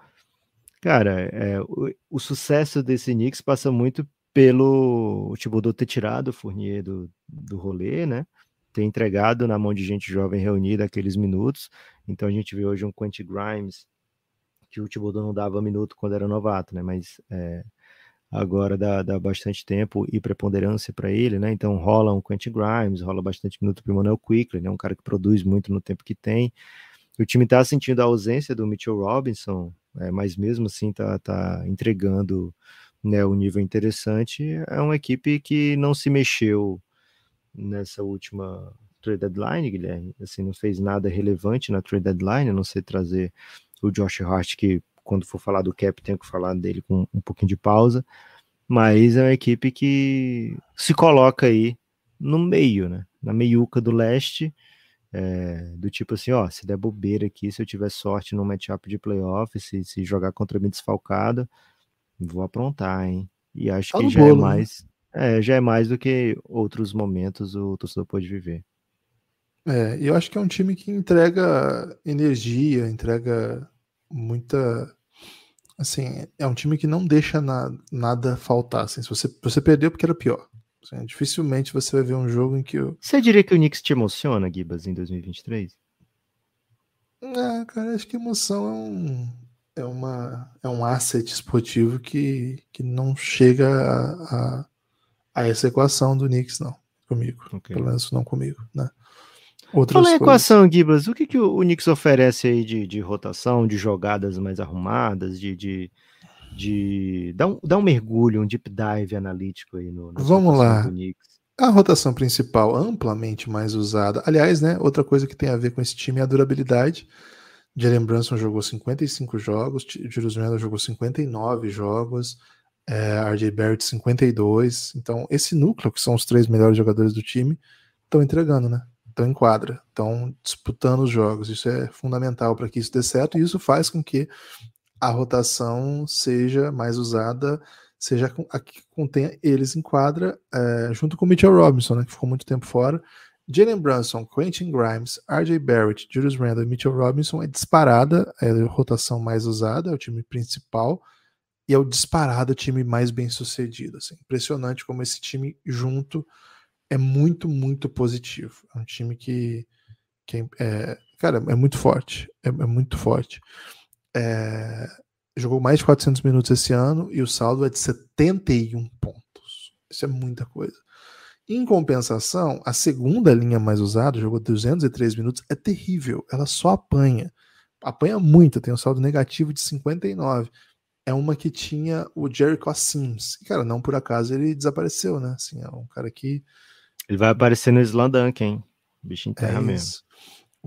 [SPEAKER 1] Cara, é, o, o, sucesso desse Knicks passa muito pelo Thibodeau ter tirado o Fournier do, do rolê, né? Ter entregado na mão de gente jovem reunida aqueles minutos. Então a gente vê hoje um Quentin Grimes, que o Thibodeau não dava minuto quando era novato, né? Mas é, agora dá, dá, bastante tempo e preponderância para ele, né? Então rola um Quentin Grimes, rola bastante minuto para o Manuel Quickley, né? Um cara que produz muito no tempo que tem. O time está sentindo a ausência do Mitchell Robinson, né? mas mesmo assim tá, tá entregando né, um nível interessante. É uma equipe que não se mexeu nessa última trade deadline, Guilherme. Assim, não fez nada relevante na trade deadline, a não ser trazer o Josh Hart, que quando for falar do cap, tenho que falar dele com um pouquinho de pausa. Mas é uma equipe que se coloca aí no meio, né? Na meiuca do leste, é, do tipo assim, ó, se der bobeira aqui, se eu tiver sorte no matchup de playoff, se, se jogar contra mim desfalcada, vou aprontar, hein? E acho que já é bolo, é mais. Né? É, já é mais do que outros momentos o torcedor pode viver.
[SPEAKER 2] É, eu acho que é um time que entrega energia, entrega muita. Assim, é um time que não deixa na, nada faltar. Assim, se você, você perdeu é porque era pior. É, dificilmente você vai ver um jogo em que eu... Você diria que o Knicks te emociona, Gibas, em 2023? É, cara, acho que emoção é um, é uma, é um asset esportivo que, que não chega a, a, a essa equação do Knicks, não, comigo. Okay. Pelo menos não comigo, né? Outras Fala a equação,
[SPEAKER 1] Gibas, o que, que o, o Knicks oferece aí de, de rotação, de jogadas mais arrumadas, de, de de dar um, dá um mergulho, um deep dive analítico aí no, no Vamos lá.
[SPEAKER 2] A rotação principal, amplamente mais usada. Aliás, né, outra coisa que tem a ver com esse time é a durabilidade. Jalen Brunson jogou 55 jogos, Julius Randle jogou 59 jogos, é, eh, RJ Barrett 52. Então, esse núcleo, que são os três melhores jogadores do time, estão entregando, né? Estão em quadra, estão disputando os jogos. Isso é fundamental para que isso dê certo e isso faz com que a rotação seja mais usada, seja a que contenha eles em quadra, é, junto com Mitchell Robinson, né, que ficou muito tempo fora. Jalen Brunson, Quentin Grimes, RJ Barrett, Julius Randle e Mitchell Robinson é disparada, é a rotação mais usada, é o time principal e é o disparado time mais bem sucedido. Assim. Impressionante como esse time junto é muito, muito positivo. É um time que, que é, é cara, é muito forte. É, é muito forte é, jogou mais de 400 minutos esse ano e o saldo é de 71 pontos. Isso é muita coisa. Em compensação, a segunda linha mais usada, jogou 203 minutos, é terrível. Ela só apanha. Apanha muito, tem um saldo negativo de 59. É uma que tinha o Jericho Sims. E, cara, não por acaso ele desapareceu, né? Assim, é um cara que.
[SPEAKER 1] Ele vai aparecer no Slandunk, hein? bicho enterra é mesmo.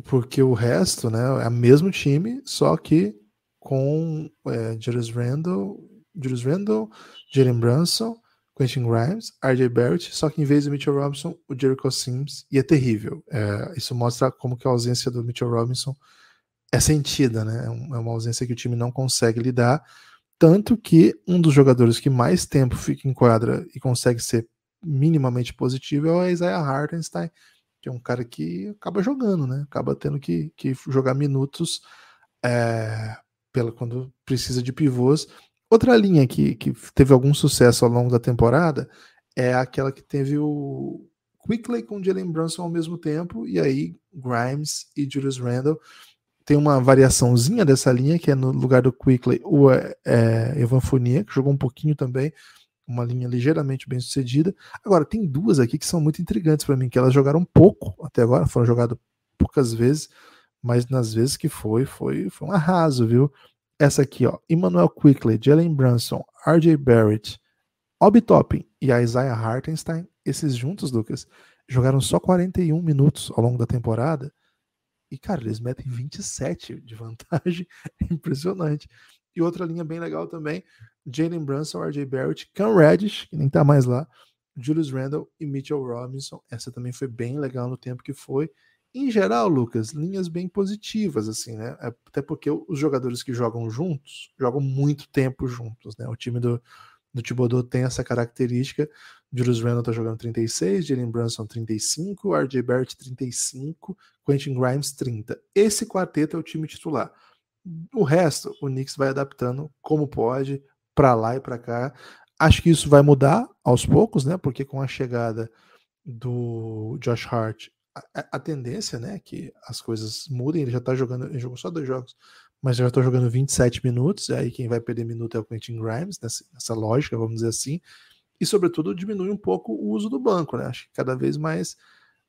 [SPEAKER 2] Porque o resto, né? É o mesmo time, só que com é, Julius Randle, Julius Randle, Jalen Brunson, Quentin Grimes, RJ Barrett, só que em vez do Mitchell Robinson, o Jericho Sims, e é terrível. É, isso mostra como que a ausência do Mitchell Robinson é sentida, né? É, é uma ausência que o time não consegue lidar, tanto que um dos jogadores que mais tempo fica em quadra e consegue ser minimamente positivo é o Isaiah Hartenstein, que é um cara que acaba jogando, né? Acaba tendo que, que jogar minutos é, pela quando precisa de pivôs. Outra linha que, que teve algum sucesso ao longo da temporada é aquela que teve o Quickley com o Jalen Brunson ao mesmo tempo, e aí Grimes e Julius Randle. Tem uma variaçãozinha dessa linha, que é no lugar do Quickley, o é, é, Evan Fournier, que jogou um pouquinho também, uma linha ligeiramente bem sucedida. Agora, tem duas aqui que são muito intrigantes para mim, que elas jogaram pouco até agora, foram jogadas poucas vezes, mas nas vezes que foi, foi, foi um arraso, viu? Essa aqui, ó, Emmanuel Quickley, Jalen Brunson, RJ Barrett, Obi Toppin e Isaiah Hartenstein, esses juntos, Lucas, jogaram só 41 minutos ao longo da temporada e, cara, eles metem 27 de vantagem, é impressionante. E outra linha bem legal também, Jalen Brunson, RJ Barrett, Cam Reddish, que nem tá mais lá, Julius Randle e Mitchell Robinson. Essa também foi bem legal no tempo que foi. Em geral, Lucas, linhas bem positivas, assim, né? É, até porque os jogadores que jogam juntos jogam muito tempo juntos, né? O time do, do Thibodeau tem essa característica. Julius Randle tá jogando 36, Jalen Brunson 35, RJ Barrett 35, Quentin Grimes 30. Esse quarteto é o time titular. O resto, o Knicks vai adaptando como pode, para lá e para cá. Acho que isso vai mudar aos poucos, né? Porque com a chegada do Josh Hart a, a tendência, né, que as coisas mudem, ele já tá jogando, ele jogou só dois jogos, mas já tá jogando 27 minutos, aí quem vai perder minuto é o Quentin Grimes, nessa, nessa lógica, vamos dizer assim, e sobretudo diminui um pouco o uso do banco, né, acho que cada vez mais,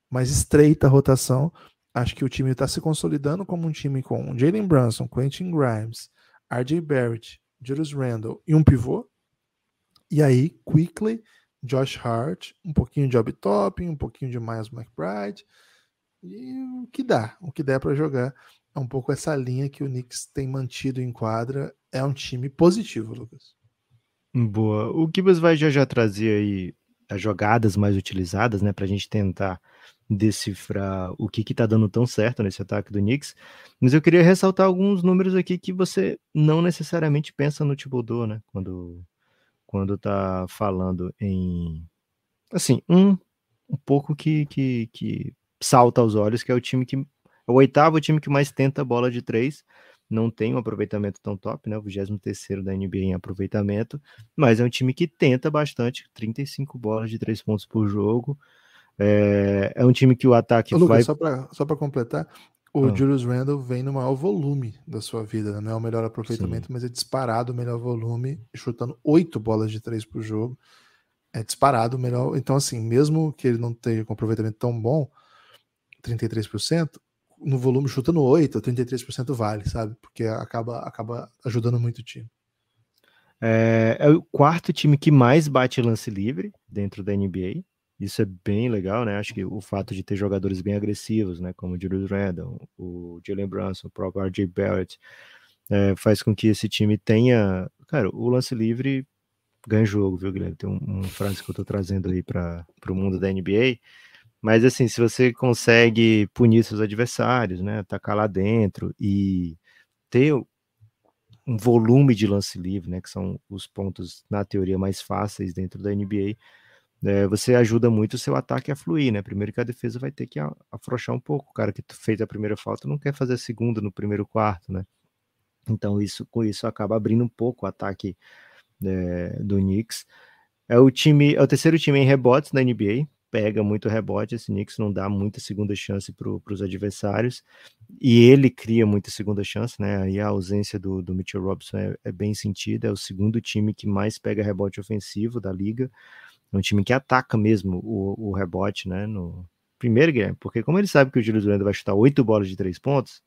[SPEAKER 2] mais estreita a rotação, acho que o time está se consolidando como um time com Jalen Brunson, Quentin Grimes, RJ Barrett, Julius Randle e um pivô, e aí, Quickly Josh Hart, um pouquinho de Obi Topping, um pouquinho de Miles McBride, e o que dá, o que der para jogar. É um pouco essa linha que o Knicks tem mantido em quadra. É um time positivo, Lucas.
[SPEAKER 1] Boa. O Kibas vai já já trazer aí as jogadas mais utilizadas, né, para a gente tentar decifrar o que que tá dando tão certo nesse ataque do Knicks, mas eu queria ressaltar alguns números aqui que você não necessariamente pensa no Tibodô, né, quando quando tá falando em. Assim, um, um pouco que, que, que salta aos olhos, que é o time que. É o oitavo time que mais tenta bola de três. Não tem um aproveitamento tão top, né? O 23 da NBA em aproveitamento, mas é um time que tenta bastante, 35 bolas de três pontos por jogo. É, é um time que o ataque Ô, Lucas,
[SPEAKER 2] vai. Só para completar, o ah. Julius Randle vem no maior volume da sua vida, né? não é o melhor aproveitamento, Sim. mas é disparado o melhor volume, chutando oito bolas de três por jogo. É disparado o melhor. Então, assim, mesmo que ele não tenha um aproveitamento tão bom, 33%, no volume chutando oito, 33% vale, sabe? Porque acaba, acaba ajudando muito o time.
[SPEAKER 1] É, é, o quarto time que mais bate lance livre dentro da NBA. Isso é bem legal, né? Acho que o fato de ter jogadores bem agressivos, né? Como o Julius Randle, o Jalen Brunson, o próprio R.J. Barrett, é, faz com que esse time tenha... Cara, o lance livre ganha jogo, viu, Guilherme? Tem uma um frase que eu tô trazendo aí para o mundo da NBA. Mas, assim, se você consegue punir seus adversários, né? Atacar lá dentro e ter um volume de lance livre, né, que são os pontos na teoria mais fáceis dentro da NBA, é, você ajuda muito o seu ataque a fluir, né? Primeiro que a defesa vai ter que afrouxar um pouco. O cara que fez a primeira falta não quer fazer a segunda no primeiro quarto, né? Então isso com isso acaba abrindo um pouco o ataque é, do Knicks. É o time, é o terceiro time em rebotes da NBA. Pega muito rebote, esse Knicks não dá muita segunda chance para os adversários e ele cria muita segunda chance, né? Aí a ausência do, do Mitchell Robinson é, é bem sentida. É o segundo time que mais pega rebote ofensivo da liga. É um time que ataca mesmo o, o rebote, né? No primeiro game, porque como ele sabe que o Júlio Durant vai chutar oito bolas de três pontos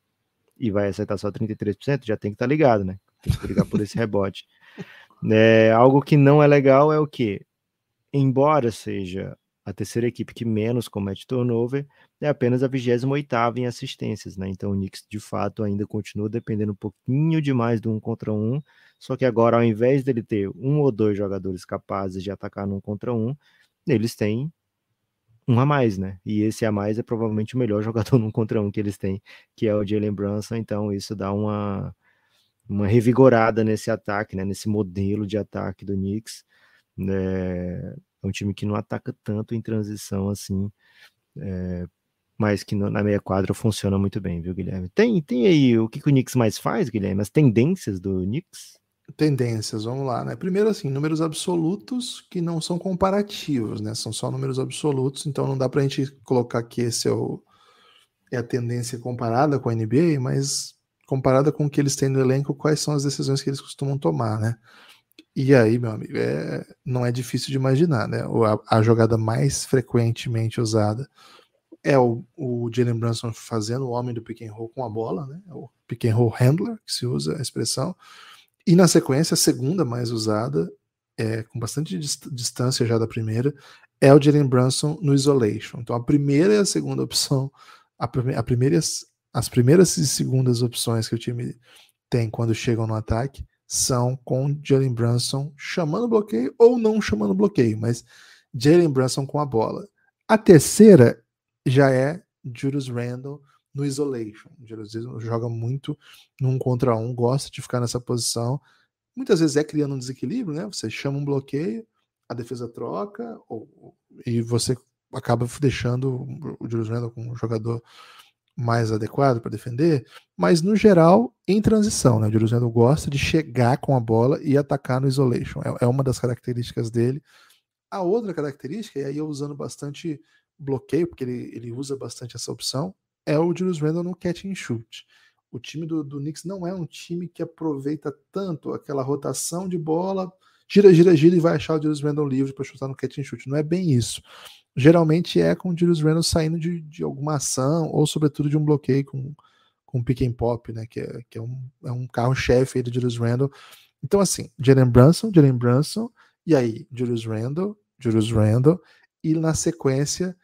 [SPEAKER 1] e vai acertar só 33%, já tem que estar tá ligado, né? Tem que brigar por esse rebote. É, algo que não é legal é o que, embora seja a terceira equipe que menos comete turnover, é apenas a 28 em assistências, né? Então o Knicks de fato ainda continua dependendo um pouquinho demais do um contra um, só que agora ao invés dele ter um ou dois jogadores capazes de atacar no um contra um, eles têm um a mais, né? E esse a mais é provavelmente o melhor jogador no um contra um que eles têm, que é o Jalen Brunson, então isso dá uma uma revigorada nesse ataque, né? Nesse modelo de ataque do Knicks, né? É um time que não ataca tanto em transição assim, é, mas que no, na meia quadra funciona muito bem, viu,
[SPEAKER 2] Guilherme? Tem, tem aí o que, que o Knicks mais faz, Guilherme? As tendências do Knicks? Tendências, vamos lá, né? Primeiro, assim, números absolutos que não são comparativos, né? São só números absolutos, então não dá pra gente colocar que esse é, o, é a tendência comparada com a NBA, mas comparada com o que eles têm no elenco, quais são as decisões que eles costumam tomar, né? E aí, meu amigo, é, não é difícil de imaginar, né? A, a jogada mais frequentemente usada é o, o Jalen Brunson fazendo o homem do pick and roll com a bola, né? É o pick and roll handler, que se usa a expressão. E na sequência, a segunda mais usada, é, com bastante distância já da primeira, é o Jalen Brunson no isolation. Então a primeira e a segunda opção, a, prime, a primeira, as primeiras e segundas opções que o time tem quando chegam no ataque são com Jalen Brunson chamando bloqueio ou não chamando bloqueio, mas Jalen Brunson com a bola. A terceira já é Julius Randle no isolation. Julius joga muito num contra um, gosta de ficar nessa posição. Muitas vezes é criando um desequilíbrio, né? Você chama um bloqueio, a defesa troca, ou, e você acaba deixando o Julius Randle como um jogador mais adequado para defender, mas no geral em transição, né? O Julius Randle gosta de chegar com a bola e atacar no isolation. É, é uma das características dele. A outra característica, e aí eu usando bastante bloqueio, porque ele, ele usa bastante essa opção, é o Julius Randle no catch and shoot. O time do, do Knicks não é um time que aproveita tanto aquela rotação de bola, gira, gira, gira e vai achar o Julius Randle livre para chutar no catch and shoot. Não é bem isso. Geralmente é com o Julius Randle saindo de, de alguma ação ou, sobretudo, de um bloqueio com, com pick and pop, né? Que é, que é um, é um carro-chefe do Julius Randle. Então, assim, Jalen Brunson, Jalen Brunson, e aí Julius Randle, Julius Randle, e na sequência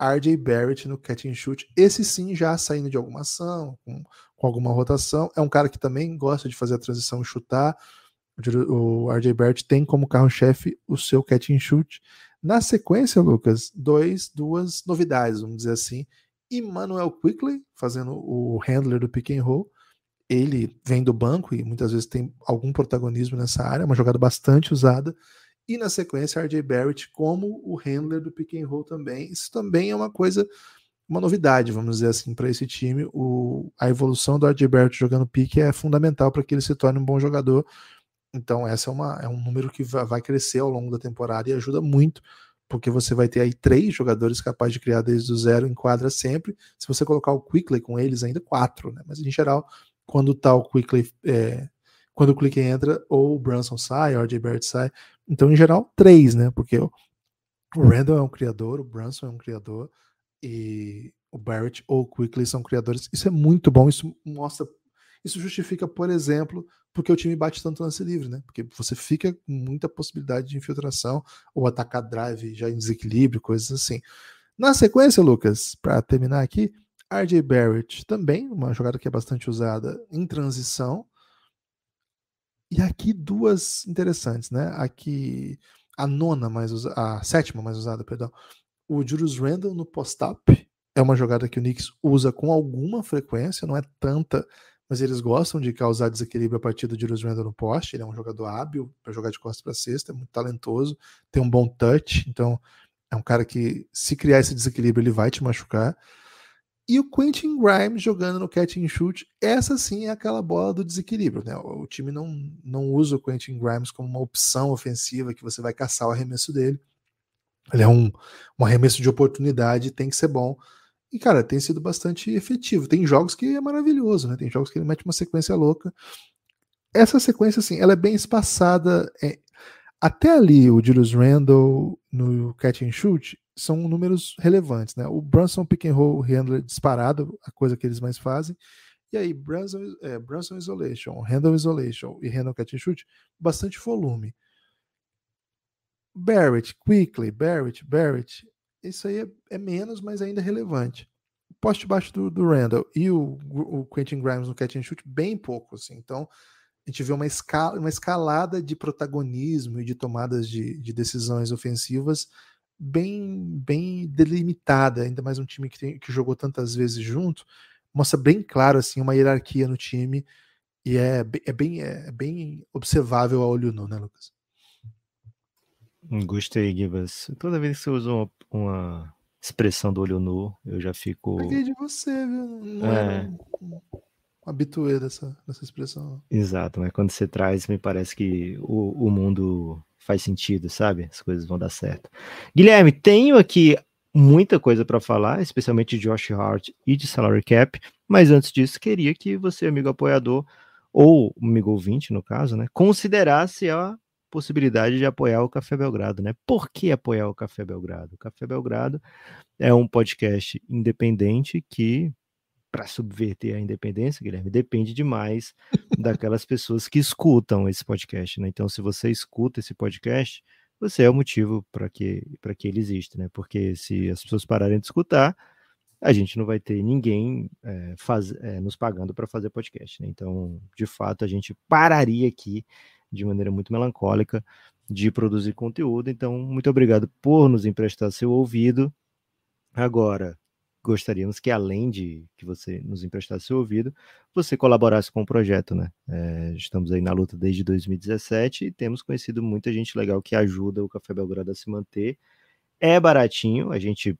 [SPEAKER 2] RJ Barrett no catch and shoot. Esse sim já saindo de alguma ação, com, com alguma rotação. É um cara que também gosta de fazer a transição e chutar. O, RJ Barrett tem como carro-chefe o seu catch and shoot. Na sequência, Lucas, dois, duas novidades, vamos dizer assim. Emmanuel Quickley, fazendo o handler do pick and roll. Ele vem do banco e muitas vezes tem algum protagonismo nessa área, uma jogada bastante usada e na sequência RJ Barrett como o handler do pick and roll também. Isso também é uma coisa, uma novidade, vamos dizer assim, para esse time. O, a evolução do RJ Barrett jogando pick é fundamental para que ele se torne um bom jogador. Então, essa é, uma, é um número que vai crescer ao longo da temporada e ajuda muito, porque você vai ter aí três jogadores capazes de criar desde o zero em quadra sempre. Se você colocar o Quickley com eles, ainda quatro, né? Mas em geral, quando tá o Quickley. É, quando o Quickley entra, ou o Brunson sai, ou o RJ Barrett sai, então, em geral, três, né? Porque o hum. Randall é um criador, o Brunson é um criador e o Barrett ou o Quickly são criadores. Isso é muito bom, isso mostra, isso justifica, por exemplo, porque o time bate tanto lance livre, né? Porque você fica com muita possibilidade de infiltração ou atacar drive já em desequilíbrio, coisas assim. Na sequência, Lucas, para terminar aqui, RJ Barrett também, uma jogada que é bastante usada em transição, e aqui duas interessantes, né? Aqui a nona mais usada, a sétima mais usada, perdão. O Julius Randle no post-up é uma jogada que o Knicks usa com alguma frequência, não é tanta, mas eles gostam de causar desequilíbrio a partir do Julius Randle no poste. Ele é um jogador hábil para jogar de costas para cesta, é muito talentoso, tem um bom touch, então é um cara que se criar esse desequilíbrio ele vai te machucar. E o Quentin Grimes jogando no catch and shoot, essa sim é aquela bola do desequilíbrio, né? O time não, não usa o Quentin Grimes como uma opção ofensiva que você vai caçar o arremesso dele. Ele é um, um arremesso de oportunidade, tem que ser bom. E, cara, tem sido bastante efetivo. Tem jogos que é maravilhoso, né? Tem jogos que ele mete uma sequência louca. Essa sequência, assim, ela é bem espaçada é, até ali, o Julius Randle no catch and shoot são números relevantes, né? O Brunson pick and roll handler disparado, a coisa que eles mais fazem. E aí, Brunson, é, Brunson isolation, Randall isolation e Randall catch and shoot, bastante volume. Barrett, Quickly, Barrett, Barrett, isso aí é, é menos, mas ainda é relevante. O poste baixo do, do Randall e o, o Quentin Grimes no catch and shoot, bem pouco, assim. Então, a gente vê uma, escala, uma escalada de protagonismo e de tomadas de, de decisões ofensivas bem, bem delimitada, ainda mais um time que, tem, que jogou tantas vezes junto, mostra bem claro assim uma hierarquia no time e é, é, bem, é bem observável a olho nu, né, Lucas?
[SPEAKER 1] Gostei, Gibas. Toda vez que você usa uma, uma, expressão do olho nu, eu já fico. Peguei
[SPEAKER 2] de você, viu? Não é. é habituê dessa, dessa expressão.
[SPEAKER 1] Exato, mas quando você traz, me parece que o, o mundo faz sentido, sabe? As coisas vão dar certo. Guilherme, tenho aqui muita coisa para falar, especialmente de Josh Hart e de Salary Cap, mas antes disso, queria que você, amigo apoiador, ou amigo ouvinte, no caso, né, considerasse a possibilidade de apoiar o Café Belgrado, né? Por que apoiar o Café Belgrado? O Café Belgrado é um podcast independente que para subverter a independência, Guilherme, depende demais daquelas pessoas que escutam esse podcast, né? Então, se você escuta esse podcast, você é o motivo para que, para que ele existe, né? Porque se as uhum. pessoas pararem de escutar, a gente não vai ter ninguém é, faz, é, nos pagando para fazer podcast, né? Então, de fato, a gente pararia aqui de maneira muito melancólica de produzir conteúdo. Então, muito obrigado por nos emprestar seu ouvido. Agora, gostaríamos que, além de que você nos emprestasse seu ouvido, você colaborasse com o projeto, né? É, estamos aí na luta desde 2017 e temos conhecido muita gente legal que ajuda o Café Belgrado a se manter. É baratinho, a gente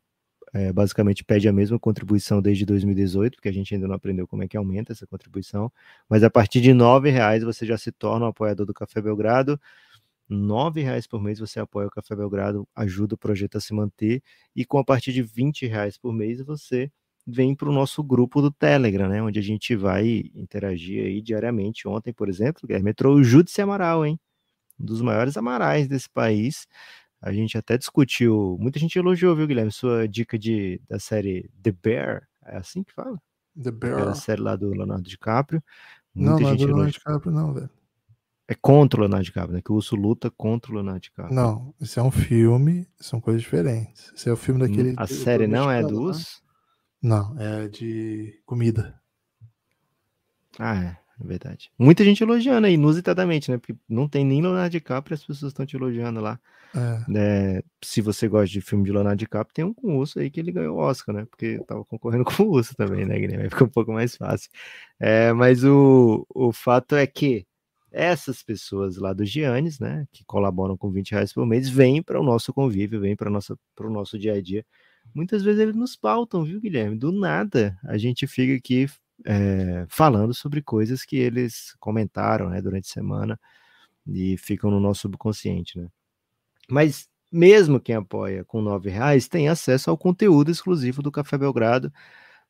[SPEAKER 1] é, basicamente pede a mesma contribuição desde 2018, porque a gente ainda não aprendeu como é que aumenta essa contribuição, mas a partir de R$ reais você já se torna um apoiador do Café Belgrado nove reais por mês você apoia o Café Belgrado, ajuda o projeto a se manter e com a partir de vinte reais por mês você vem para o nosso grupo do Telegram, né, onde a gente vai interagir aí diariamente. Ontem, por exemplo, Guilherme entrou o Júdice Amaral, hein, um dos maiores amarais desse país. A gente até discutiu, muita gente elogiou, viu, Guilherme, sua dica de, da série The Bear, é assim que fala? The Bear. É a série lá do Leonardo DiCaprio. Muita não, não é do Leonardo
[SPEAKER 2] DiCaprio não, velho.
[SPEAKER 1] É contra o Leonardo DiCaprio, né? Que o urso luta contra o Leonardo DiCaprio. Não,
[SPEAKER 2] isso é um filme, são coisas diferentes. Esse é o filme daquele. A série não é do urso? Né? Não, é de comida. Ah, é, é verdade.
[SPEAKER 1] Muita gente elogiando aí, é inusitadamente, né? Porque não tem nem Leonardo DiCaprio, as pessoas estão te elogiando lá. É. Né, se você gosta de filme de Leonardo DiCaprio, tem um com o urso aí que ele ganhou o Oscar, né? Porque tava concorrendo com o urso também, né, Guilherme? Fica é um pouco mais fácil. É, mas o, o fato é que essas pessoas lá do Giannis, né, que colaboram com 20 reais por mês, vêm para o nosso convívio, vêm para o nosso dia a dia. Muitas vezes eles nos pautam, viu, Guilherme? Do nada a gente fica aqui é, falando sobre coisas que eles comentaram né, durante a semana e ficam no nosso subconsciente, né? Mas mesmo quem apoia com 9 reais tem acesso ao conteúdo exclusivo do Café Belgrado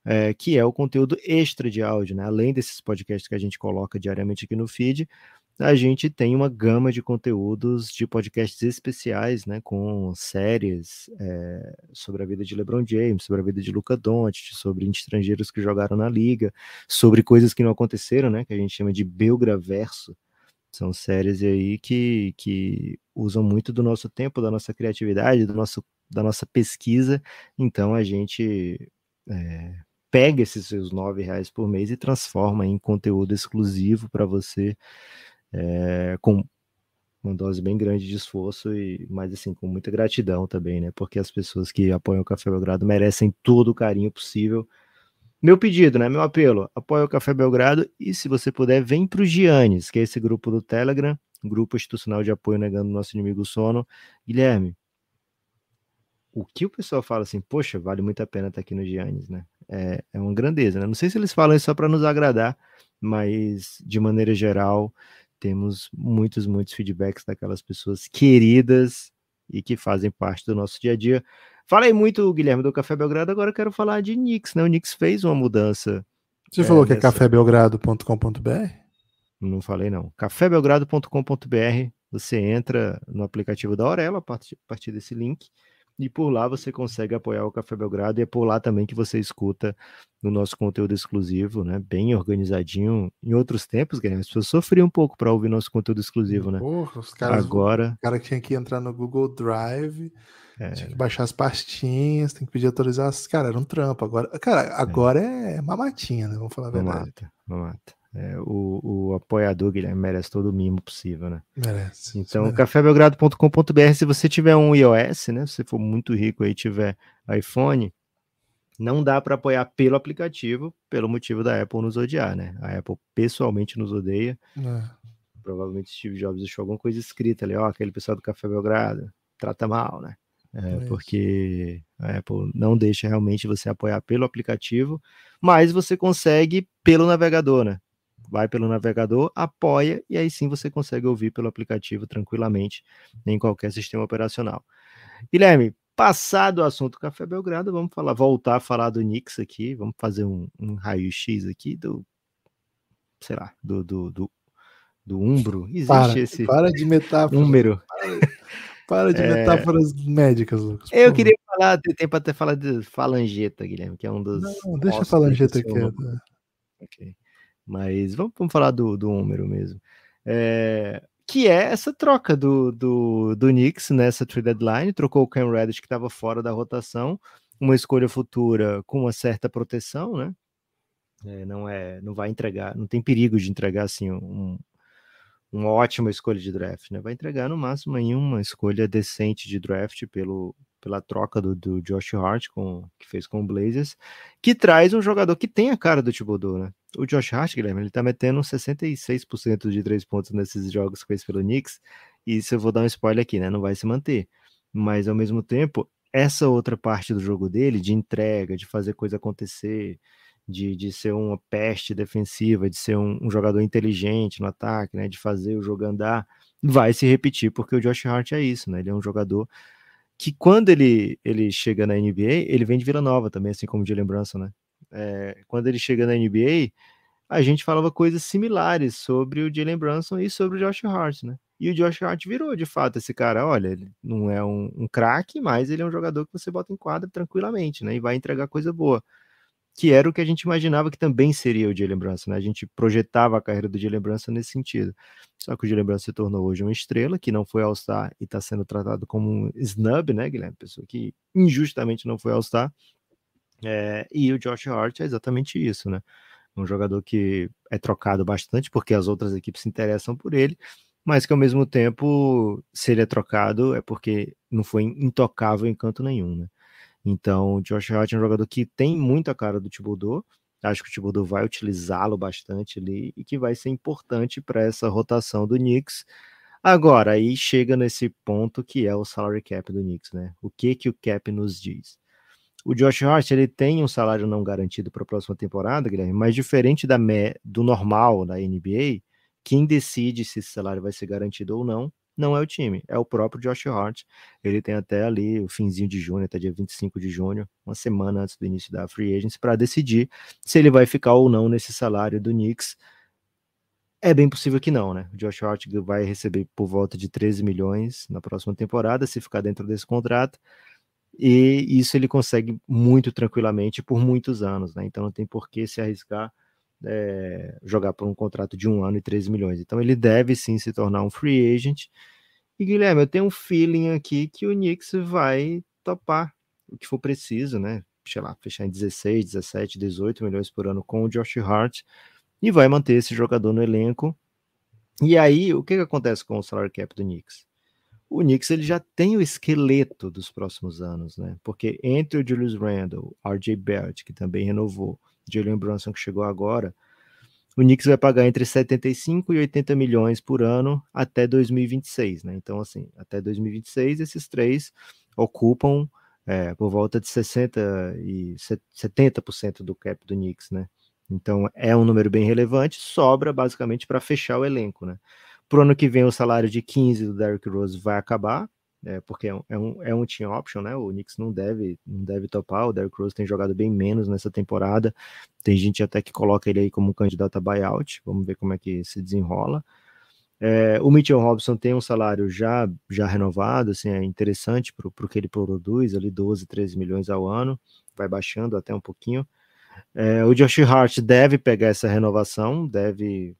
[SPEAKER 1] é, que é o conteúdo extra de áudio, né? Além desses podcasts que a gente coloca diariamente aqui no feed, a gente tem uma gama de conteúdos de podcasts especiais, né? Com séries é, sobre a vida de LeBron James, sobre a vida de Luca Doncic, sobre estrangeiros que jogaram na liga, sobre coisas que não aconteceram, né? Que a gente chama de Belgraverso. São séries aí que, que usam muito do nosso tempo, da nossa criatividade, do nosso, da nossa pesquisa. Então a gente é, pega esses seus nove reais por mês e transforma em conteúdo exclusivo para você, é, com uma dose bem grande de esforço e, mais assim, com muita gratidão também, né? Porque as pessoas que apoiam o Café Belgrado merecem todo o carinho possível. Meu pedido, né? Meu apelo, apoia o Café Belgrado e, se você puder, vem para o Giannis, que é esse grupo do Telegram, grupo institucional de apoio negando nosso inimigo sono. Guilherme, o que o pessoal fala assim, poxa, vale muito a pena estar tá aqui no Giannis, né? é, é uma grandeza. Né? Não sei se eles falam isso só para nos agradar, mas de maneira geral, temos muitos, muitos feedbacks daquelas pessoas queridas e que fazem parte do nosso dia a dia. Falei muito, Guilherme, do Café Belgrado, agora eu quero falar de Nix, né? O Nix fez uma mudança. Você é, falou que é nessa... é
[SPEAKER 2] cafébelgrado.com.br?
[SPEAKER 1] Não falei, não. cafébelgrado.com.br, você entra no aplicativo da Aurela a partir desse link e por lá você consegue apoiar o Café Belgrado, e é por lá também que você escuta o nosso conteúdo exclusivo, né? Bem organizadinho. Em outros tempos, Guilherme, as pessoas sofriam um pouco para ouvir nosso conteúdo exclusivo, né? Porra,
[SPEAKER 2] os caras, Agora... O cara tinha que entrar no Google Drive, é... tinha que é. baixar as pastinhas, tem que pedir autorização. Cara, era um trampo. Agora, cara, é. agora é, é mamatinha, né? Vamos falar a verdade.
[SPEAKER 1] Mamata, mamata. É, o, o, apoiador, Guilherme, merece todo o mimo possível, né? Merece. Então, cafébelgrado.com.br, se você tiver um iOS, né? Se for muito rico aí tiver iPhone, não dá para apoiar pelo aplicativo, pelo motivo da Apple nos odiar, né? A Apple pessoalmente nos odeia. É. Provavelmente Steve Jobs deixou alguma coisa escrita ali, ó, aquele pessoal do Café Belgrado trata mal, né? É, é porque a Apple não deixa realmente você apoiar pelo aplicativo, mas você consegue pelo navegador, né? vai pelo navegador, apoia e aí sim você consegue ouvir pelo aplicativo tranquilamente em qualquer sistema operacional. Guilherme, passado o assunto Café Belgrado, vamos falar, voltar a falar do Nix aqui, vamos fazer um, um raio-x aqui do, sei lá, do, do, do, do umbro. Existe para, esse para de
[SPEAKER 2] metáforas. número. Para, para de é... metáforas médicas, Lucas.
[SPEAKER 1] Eu Pô. queria falar, tem tempo até falar de falangeta, Guilherme, que é um dos... Não, deixa a falangeta aqui. É. Ok. Mas vamos, vamos falar do, do mesmo. É, que é essa troca do, do, do Knicks nessa né, trade deadline, trocou o Cam Reddish que estava fora da rotação, uma escolha futura com uma certa proteção, né? É, não é, não vai entregar, não tem perigo de entregar assim um, uma ótima escolha de draft, né? Vai entregar no máximo aí uma escolha decente de draft pelo pela troca do, do, Josh Hart com, que fez com o Blazers, que traz um jogador que tem a cara do Thibodeau, né? O Josh Hart, Guilherme, ele tá metendo 66% de três pontos nesses jogos que fez pelo Knicks, e isso eu vou dar um spoiler aqui, né? Não vai se manter. Mas ao mesmo tempo, essa outra parte do jogo dele, de entrega, de fazer coisa acontecer, de, de ser uma peste defensiva, de ser um, um, jogador inteligente no ataque, né, de fazer o jogo andar, vai se repetir, porque o Josh Hart é isso, né? Ele é um jogador que quando ele, ele chega na NBA, ele vem de Vila Nova também, assim como de lembrança, né? É, quando ele chega na NBA, a gente falava coisas similares sobre o Jalen Brunson e sobre o Josh Hart, né? E o Josh Hart virou, de fato, esse cara. Olha, ele não é um, um craque, mas ele é um jogador que você bota em quadra tranquilamente, né? E vai entregar coisa boa que era o que a gente imaginava que também seria o dia lembrança, né? A gente projetava a carreira do dia lembrança nesse sentido. Só que o dia lembrança se tornou hoje uma estrela que não foi all Star e está sendo tratado como um snub, né, Guilherme? Pessoa que injustamente não foi all Star. É, e o Josh Hart é exatamente isso, né? Um jogador que é trocado bastante porque as outras equipes se interessam por ele, mas que ao mesmo tempo, se ele é trocado é porque não foi intocável em canto nenhum, né? Então, o Josh Hart é um jogador que tem muita cara do Thibodeau, acho que o Thibodeau vai utilizá-lo bastante ali e que vai ser importante para essa rotação do Knicks. Agora, aí chega nesse ponto que é o salary cap do Knicks, né? O que que o cap nos diz? O Josh Hart, ele tem um salário não garantido para a próxima temporada, Guilherme, mas diferente da do normal na NBA, quem decide se esse salário vai ser garantido ou não não é o time, é o próprio Josh Hart. Ele tem até ali o finzinho de junho, até dia 25 de junho, uma semana antes do início da free agency, para decidir se ele vai ficar ou não nesse salário do Knicks. É bem possível que não, né? O Josh Hart vai receber por volta de 13 milhões na próxima temporada, se ficar dentro desse contrato. E isso ele consegue muito tranquilamente por muitos anos, né? Então não tem por que se arriscar é, jogar por um contrato de um ano e 13 milhões. Então ele deve sim se tornar um free agent. E Guilherme, eu tenho um feeling aqui que o Knicks vai topar o que for preciso, né? Sei lá, fechar em 16, 17, 18 milhões por ano com o Josh Hart e vai manter esse jogador no elenco. E aí, o que, que acontece com o salary cap do Knicks? o Knicks ele já tem o esqueleto dos próximos anos, né? Porque entre o Julius Randle, RJ Barrett, que também renovou, de Brunson que chegou agora, o Knicks vai pagar entre 75 e 80 milhões por ano até 2026, né? Então, assim, até 2026, esses três ocupam é, por volta de 60 e 70% do cap do Knicks, né? Então, é um número bem relevante, sobra basicamente para fechar o elenco, né? Para o ano que vem, o salário de 15 do Derrick Rose vai acabar, é, porque é, é um, é um, team option, né? O Knicks não deve, não deve topar. O Derrick Rose tem jogado bem menos nessa temporada. Tem gente até que coloca ele aí como candidato a buyout. Vamos ver como é que se desenrola. É, o Mitchell Robson tem um salário já, já renovado, assim, é interessante para o que ele produz, ali 12, 13 milhões ao ano, vai baixando até um pouquinho. É, o Josh Hart deve pegar essa renovação, deve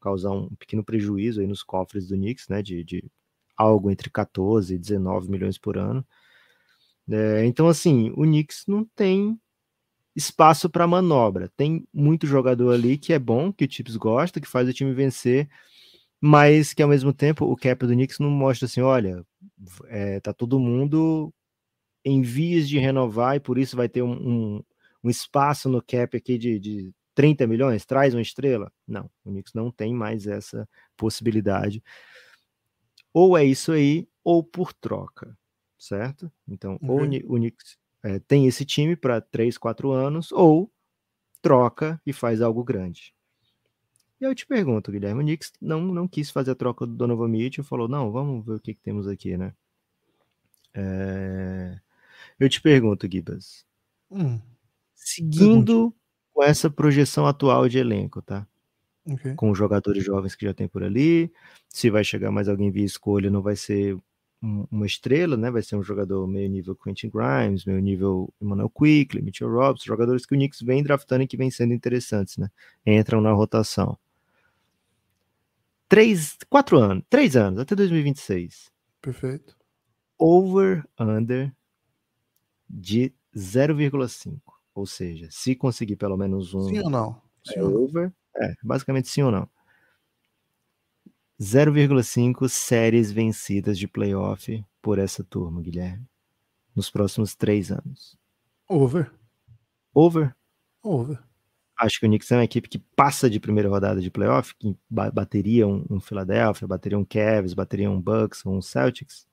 [SPEAKER 1] causar um pequeno prejuízo aí nos cofres do Knicks, né, de, de algo entre 14 e 19 milhões por ano. É, então, assim, o Knicks não tem espaço para manobra. Tem muito jogador ali que é bom, que o chips gosta, que faz o time vencer, mas que ao mesmo tempo o cap do Knicks não mostra assim, olha, é, tá todo mundo em vias de renovar e por isso vai ter um, um, um espaço no cap aqui de, de 30 milhões, traz uma estrela. Não, o Knicks não tem mais essa possibilidade ou é isso aí, ou por troca, certo? Então, uhum. ou o Knicks é, tem esse time para 3, 4 anos, ou troca e faz algo grande. E eu te pergunto, Guilherme, o Knicks não, não quis fazer a troca do Donovan Mitchell, falou, não, vamos ver o que, que temos aqui, né? É... Eu te pergunto, Gibas, hum, seguindo com essa projeção atual de elenco, tá? okay. com os jogadores jovens que já tem por ali. Se vai chegar mais alguém via escolha, não vai ser uma estrela, né? Vai ser um jogador meio nível Quentin Grimes, meio nível Emmanuel Quickly, Mitchell Robson, jogadores que o Knicks vem draftando e que vem sendo interessantes, né? Entram na rotação. Três, quatro anos, três anos, até 2026. Perfeito. Over, under de 0,5. Ou seja, se conseguir pelo menos um. Sim ou não? Sim é over. É, basicamente sim ou não. 0,5 séries vencidas de playoff por essa turma, Guilherme, nos próximos três anos. Over. Over? Over. Acho que o Knicks é uma equipe que passa de primeira rodada de playoff, que bateria um, um Philadelphia, bateria um Cavs, bateria
[SPEAKER 2] um Bucks, um Celtics.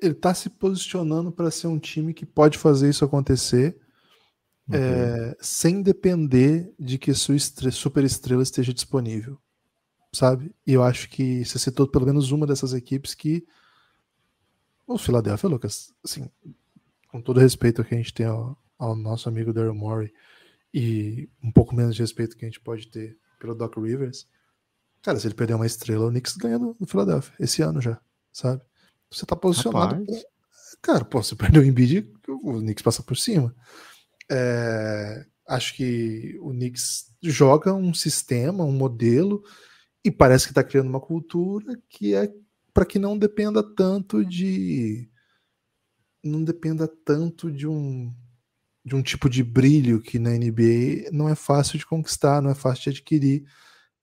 [SPEAKER 2] Ele está se posicionando para ser um time que pode fazer isso acontecer é, sem depender de que sua superestrela esteja disponível, sabe? E eu acho que você citou pelo menos uma dessas equipes que o Philadelphia, Lucas, assim, com todo respeito que a gente tem ao, ao nosso amigo Daryl Morey e um pouco menos de respeito que a gente pode ter pelo Doc Rivers, cara, se ele perder uma estrela, o Knicks ganha no Philadelphia esse ano já, sabe? Você tá posicionado. Cara, pô, perder o Embiid, o Knicks passa por cima. É, acho que o Knicks joga um sistema, um modelo, e parece que está criando uma cultura que é para que não dependa tanto de não dependa tanto de um de um tipo de brilho que na NBA não é fácil de conquistar, não é fácil de adquirir.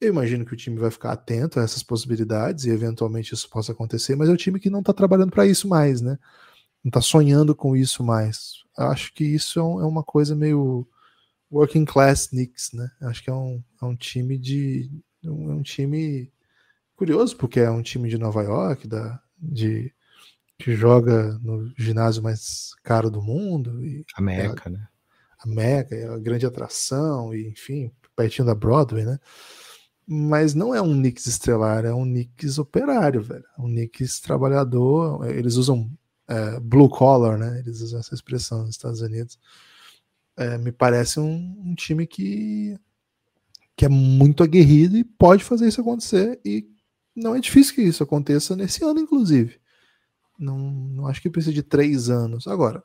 [SPEAKER 2] Eu imagino que o time vai ficar atento a essas possibilidades e eventualmente isso possa acontecer, mas é o time que não está trabalhando para isso mais, né? não está sonhando com isso mais. Acho que isso é, um, é, uma coisa meio working class Knicks, né? Acho que é um, é um time de um, é um time curioso porque é um time de Nova York, da de que joga no ginásio mais caro do mundo e a Meca, né? é, né? A Meca é a grande atração e enfim pertinho da Broadway, né? mas não é um Knicks estelar, é um Knicks operário, velho. É um Knicks trabalhador. Eles usam é, blue collar, né? Eles usam essa expressão nos Estados Unidos. É, me parece um, um, time que, que é muito aguerrido e pode fazer isso acontecer. E não é difícil que isso aconteça nesse ano, inclusive. Não, não acho que precisa de três anos. Agora,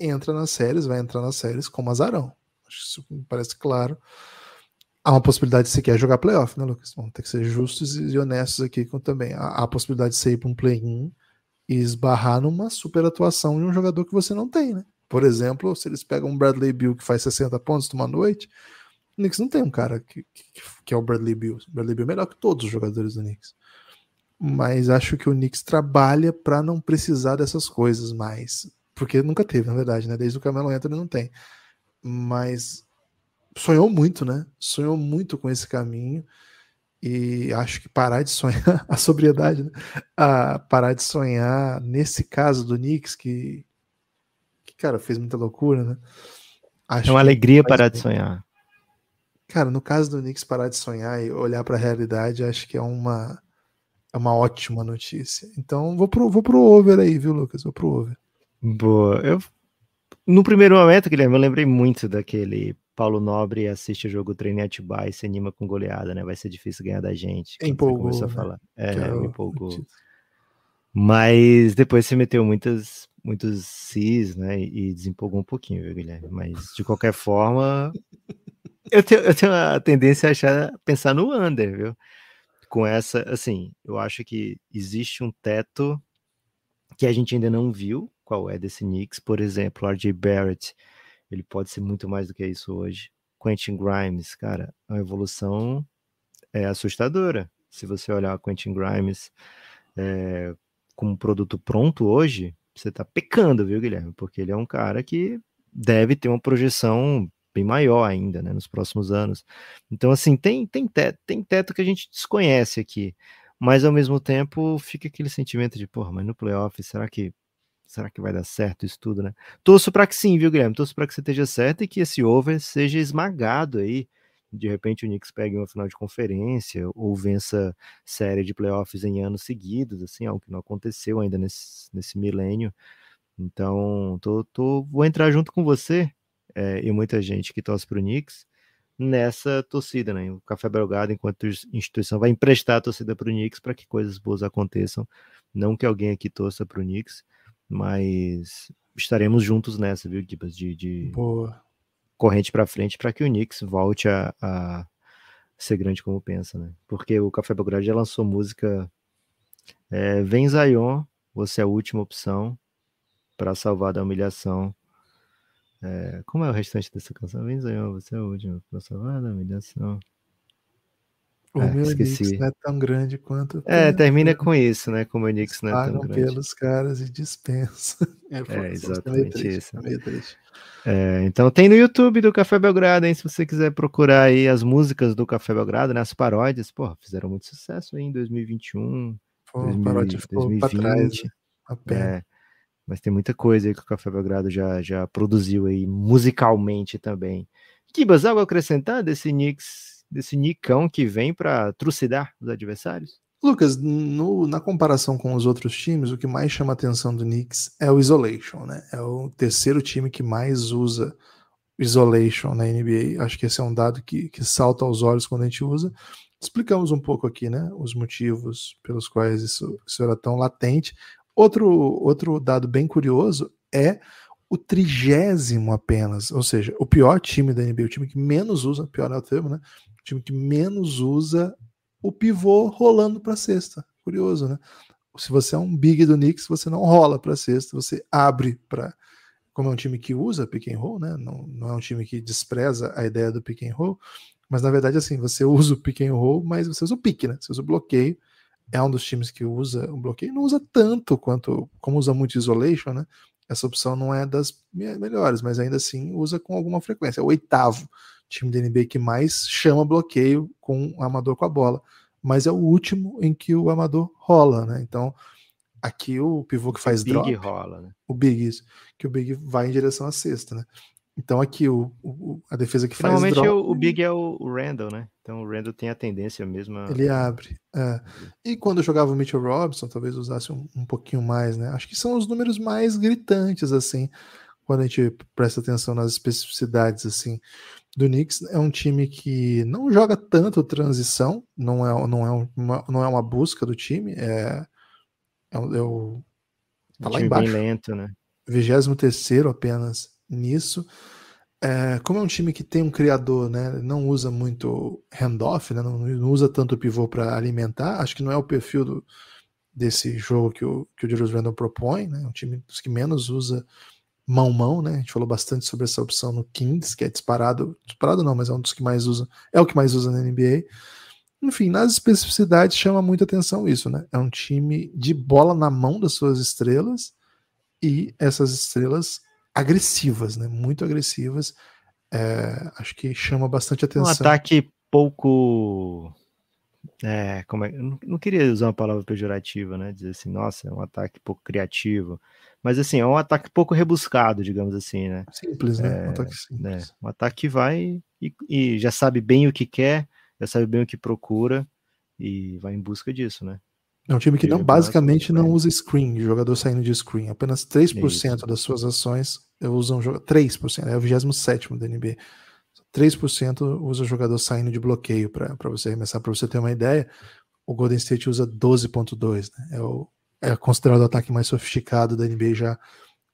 [SPEAKER 2] entra nas séries, vai entrar nas séries como azarão. Acho que isso me parece claro. Há uma possibilidade de você quer jogar playoff, né, Lucas? Vamos ter que ser justos e honestos aqui com também. Há, há a possibilidade de você ir para um play-in e esbarrar numa super atuação de um jogador que você não tem, né? Por exemplo, se eles pegam um Bradley Bill que faz 60 pontos numa noite, o Knicks não tem um cara que, que, que é o Bradley Bill. O Bradley Bill é melhor que todos os jogadores do Knicks. Mas acho que o Knicks trabalha para não precisar dessas coisas mais. Porque nunca teve, na verdade, né? Desde o Camelo entra, ele não tem. Mas sonhou muito, né? Sonhou muito com esse caminho. E acho que parar de sonhar, a sobriedade, né? parar de sonhar, nesse caso do Knicks, que, que cara, fez muita loucura, né? Acho é uma alegria parar de sonhar. Cara, no caso do Knicks, parar de sonhar e olhar para a realidade, acho que é uma, é uma ótima notícia. Então, vou pro, vou pro over aí, viu, Lucas? Vou pro over.
[SPEAKER 1] Boa. Eu, no primeiro momento, Guilherme, eu lembrei muito daquele Paulo Nobre assiste o jogo treino em Atibaia e se anima com goleada, né? Vai ser difícil ganhar da gente. É empolgou. Começou a né? falar. É, me é empolgou. Mas depois você meteu muitas, muitos cis, né? E desempolgou um pouquinho, viu, Guilherme? Mas de qualquer forma, eu tenho, eu tenho a tendência a achar, pensar no under, viu? Com essa, assim, eu acho que existe um teto que a gente ainda não viu, qual é desse Knicks, por exemplo, RJ Barrett ele pode ser muito mais do que isso hoje. Quentin Grimes, cara, é a evolução é, assustadora. Se você olhar Quentin Grimes é, eh, como produto pronto hoje, você tá pecando, viu, Guilherme? Porque ele é um cara que deve ter uma projeção bem maior ainda, né, nos próximos anos. Então, assim, tem, tem, teto, tem teto que a gente desconhece aqui, mas ao mesmo tempo fica aquele sentimento de, porra, mas no playoff, será que será que vai dar certo isso tudo, né? Torço para que sim, viu, Guilherme? Torço para que você esteja certo e que esse over seja esmagado aí. De repente o Knicks pegue uma final de conferência ou vença série de playoffs em anos seguidos, assim, algo que não aconteceu ainda nesse, nesse milênio. Então, tô, tô, vou entrar junto com você é, e muita gente que torce para o Knicks nessa torcida, né? O Café Belgado, enquanto instituição, vai emprestar a torcida para o Knicks para que coisas boas aconteçam. Não que alguém aqui torça para o Knicks, mas estaremos juntos nessa, viu, Gibas? De, de Boa. corrente para frente para que o Knicks volte a, a, ser grande como pensa, né? Porque o Café Belgrado já lançou música é, Vem Zion, você é a última opção para salvar da humilhação. É, como é o restante dessa canção? Vem Zion, você é a última para salvar da humilhação.
[SPEAKER 2] O é, meu esqueci. Nix não é tão grande quanto. É,
[SPEAKER 1] termina né? com isso, né? Como o Nix não é tão grande. pelos
[SPEAKER 2] caras e dispensa. É, é exatamente isso.
[SPEAKER 1] É, então tem no YouTube do Café Belgrado, hein? Se você quiser procurar aí as músicas do Café Belgrado, né? As paródias, porra, fizeram muito sucesso aí em 2021. Pô, 2000, paródia ficou 2020. Trás, né? A pé. mas tem muita coisa aí que o Café Belgrado já, já produziu aí musicalmente também. Kibas, algo acrescentar desse Nix desse Nicão que vem para trucidar os adversários?
[SPEAKER 2] Lucas, no, na comparação com os outros times, o que mais chama a atenção do Knicks é o isolation, né? É o terceiro time que mais usa isolation na NBA. Acho que esse é um dado que, que salta aos olhos quando a gente usa. Explicamos um pouco aqui, né? Os motivos pelos quais isso, isso era tão latente. Outro, outro dado bem curioso é o trigésimo apenas, ou seja, o pior time da NBA, o time que menos usa, pior é o termo, né? time que menos usa o pivô rolando para sexta. Curioso, né? Se você é um big do Knicks, você não rola para sexta, você abre para como é um time que usa pick and roll, né? Não, não é um time que despreza a ideia do pick and roll, mas na verdade assim, você usa o pick and roll, mas você usa o pick, né? Você usa o bloqueio. É um dos times que usa o bloqueio, não usa tanto quanto como usa muito isolation, né? Essa opção não é das melhores, mas ainda assim usa com alguma frequência. É o oitavo time da NBA que mais chama bloqueio com o amador com a bola, mas é o último em que o amador rola, né? Então, aqui o pivô que faz o drop, rola, né? o Big isso, que o Big vai em direção à cesta, né? Então aqui o, o a defesa que faz Normalmente drop, o,
[SPEAKER 1] o Big é o, o Randall, né? Então o Randall tem a tendência mesmo. A... Ele abre.
[SPEAKER 2] É. E quando jogava o Mitchell Robinson, talvez usasse um, um pouquinho mais, né? Acho que são os números mais gritantes assim, quando a gente presta atenção nas especificidades assim do Knicks. É um time que não joga tanto transição, não é, não é, uma, não é uma busca do time, é, é, é o, tá um lá embaixo. Bem lento, né? 23 apenas nisso. É, como é um time que tem um criador, né, não usa muito handoff, né, não, não usa tanto pivô para alimentar, acho que não é o perfil do, desse jogo que o, que o Julius Randle propõe, né, é um time dos que menos usa mão-mão, né? A gente falou bastante sobre essa opção no Kings, que é disparado, disparado não, mas é um dos que mais usa, é o que mais usa na NBA. Enfim, nas especificidades chama muita atenção isso, né? É um time de bola na mão das suas estrelas e essas estrelas agressivas, né? Muito agressivas. É, acho que chama bastante atenção. Um ataque
[SPEAKER 1] pouco é, como é, não, não, queria usar uma palavra pejorativa, né? Dizer assim, nossa, é um ataque pouco criativo. Mas assim, é um ataque pouco rebuscado, digamos assim, né?
[SPEAKER 2] Simples, né? É, um ataque
[SPEAKER 1] simples. Né? Um ataque que vai e, e, já sabe bem o que quer, já sabe bem o que procura e vai em busca disso, né?
[SPEAKER 2] É um time que não, basicamente não usa screen, jogador saindo de screen. Apenas 3% Isso. das suas ações usam jogador. 3%, é o 27 da NB. 3% usa jogador saindo de bloqueio para você arremessar. Para você ter uma ideia, o Golden State usa 12,2%. Né? É o é considerado o ataque mais sofisticado da NBA já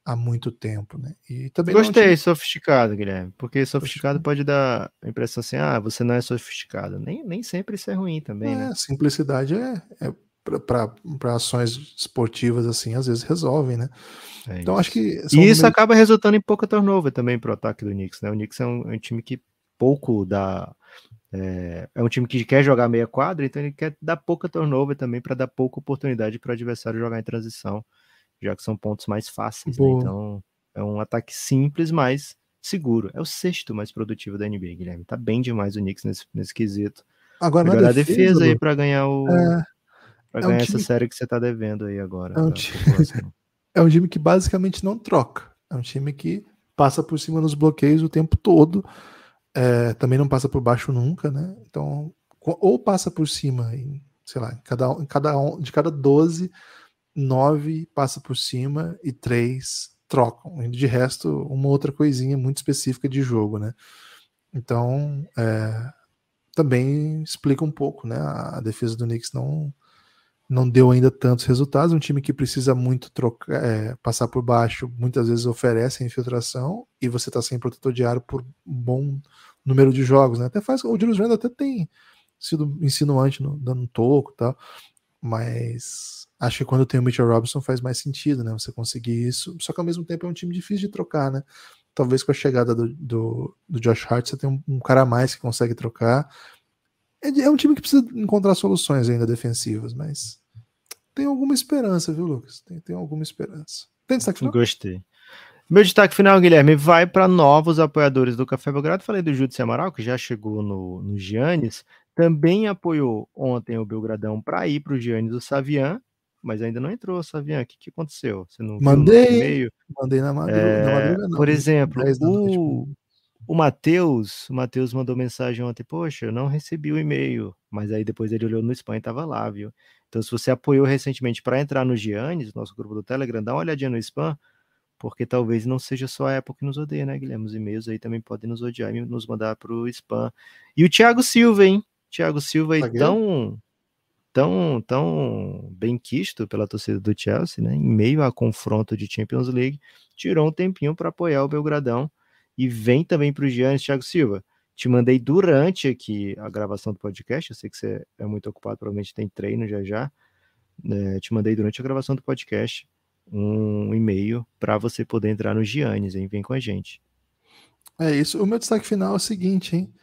[SPEAKER 2] há muito tempo, né? E também gostei time...
[SPEAKER 1] sofisticado, Guilherme, porque sofisticado, pode dar a impressão assim, ah, você não é sofisticado. Nem, nem sempre isso é ruim também, é, né?
[SPEAKER 2] Simplicidade é, é para ações esportivas assim, às vezes resolvem, né? É então acho que e isso meio... acaba resultando em pouca turnover
[SPEAKER 1] também para o ataque do Knicks, né? O Knicks é um, é um time que pouco dá é, é, um time que quer jogar meia quadra, então ele quer dar pouca turnover também para dar pouca oportunidade para o adversário jogar em transição, já que são pontos mais fáceis. Né? Então é um ataque simples, mas seguro. É o sexto mais produtivo da NBA, Guilherme. Tá bem demais o Knicks nesse, nesse quesito. Agora Melhorar na defesa, defesa aí para ganhar o é, pra ganhar é um essa série que você tá devendo aí agora. É um, time...
[SPEAKER 2] é um time que basicamente não troca. É um time que passa por cima nos bloqueios o tempo todo é, também não passa por baixo nunca, né? Então, ou passa por cima, em, sei lá, em cada, em cada, de cada 12, 9 passa por cima e 3 trocam. E de resto, uma outra coisinha muito específica de jogo, né? Então, é, também explica um pouco, né? A defesa do Knicks não não deu ainda tantos resultados. Um time que precisa muito trocar, é, passar por baixo, muitas vezes oferece infiltração e você está sem protetor de ar por um bom número de jogos, né? Até faz o Julius Randle até tem sido insinuante no, dando um toco, tal, mas acho que quando tem o Mitchell Robinson faz mais sentido, né? Você conseguir isso. Só que ao mesmo tempo é um time difícil de trocar, né? Talvez com a chegada do, do, do Josh Hart você tem um, um cara a mais que consegue trocar. É, é um time que precisa encontrar soluções ainda defensivas, mas tem alguma esperança, viu, Lucas? Tem, tem alguma esperança. Tem destaque final? Gostei. Meu destaque final, Guilherme, vai
[SPEAKER 1] para novos apoiadores do Café Belgrado. Falei do Júdice Amaral, que já chegou no, no Giannis. Também apoiou ontem o Belgradão para ir para o Giannis do Savian, mas ainda não entrou, Savian. O que, que aconteceu? Você não mandei, mandei na madrugada. É, por né? exemplo, o, o Matheus, o mandou mensagem ontem, poxa, eu não recebi o e-mail, mas aí depois ele olhou no Espanha e estava lá, viu? Então, se você apoiou recentemente para entrar no Giannis, nosso grupo do Telegram, dá uma olhadinha no spam, porque talvez não seja só a Apple que nos odeia, né, Guilherme? Os e-mails aí também podem nos odiar e nos mandar para o spam. E o Thiago Silva, hein? Thiago Silva aí Paguei. tão, tão, tão bem quisto pela torcida do Chelsea, né? Em meio a confronto de Champions League, tirou um tempinho para apoiar o Belgradão e vem também para o Giannis, Thiago Silva. Te mandei durante aqui a gravação do podcast. Eu sei que você é muito ocupado, provavelmente tem treino já já. É, te mandei durante a gravação do podcast um e-mail para você poder entrar no Giannis, hein? Vem com a gente.
[SPEAKER 2] É isso. O meu destaque final é o seguinte, hein?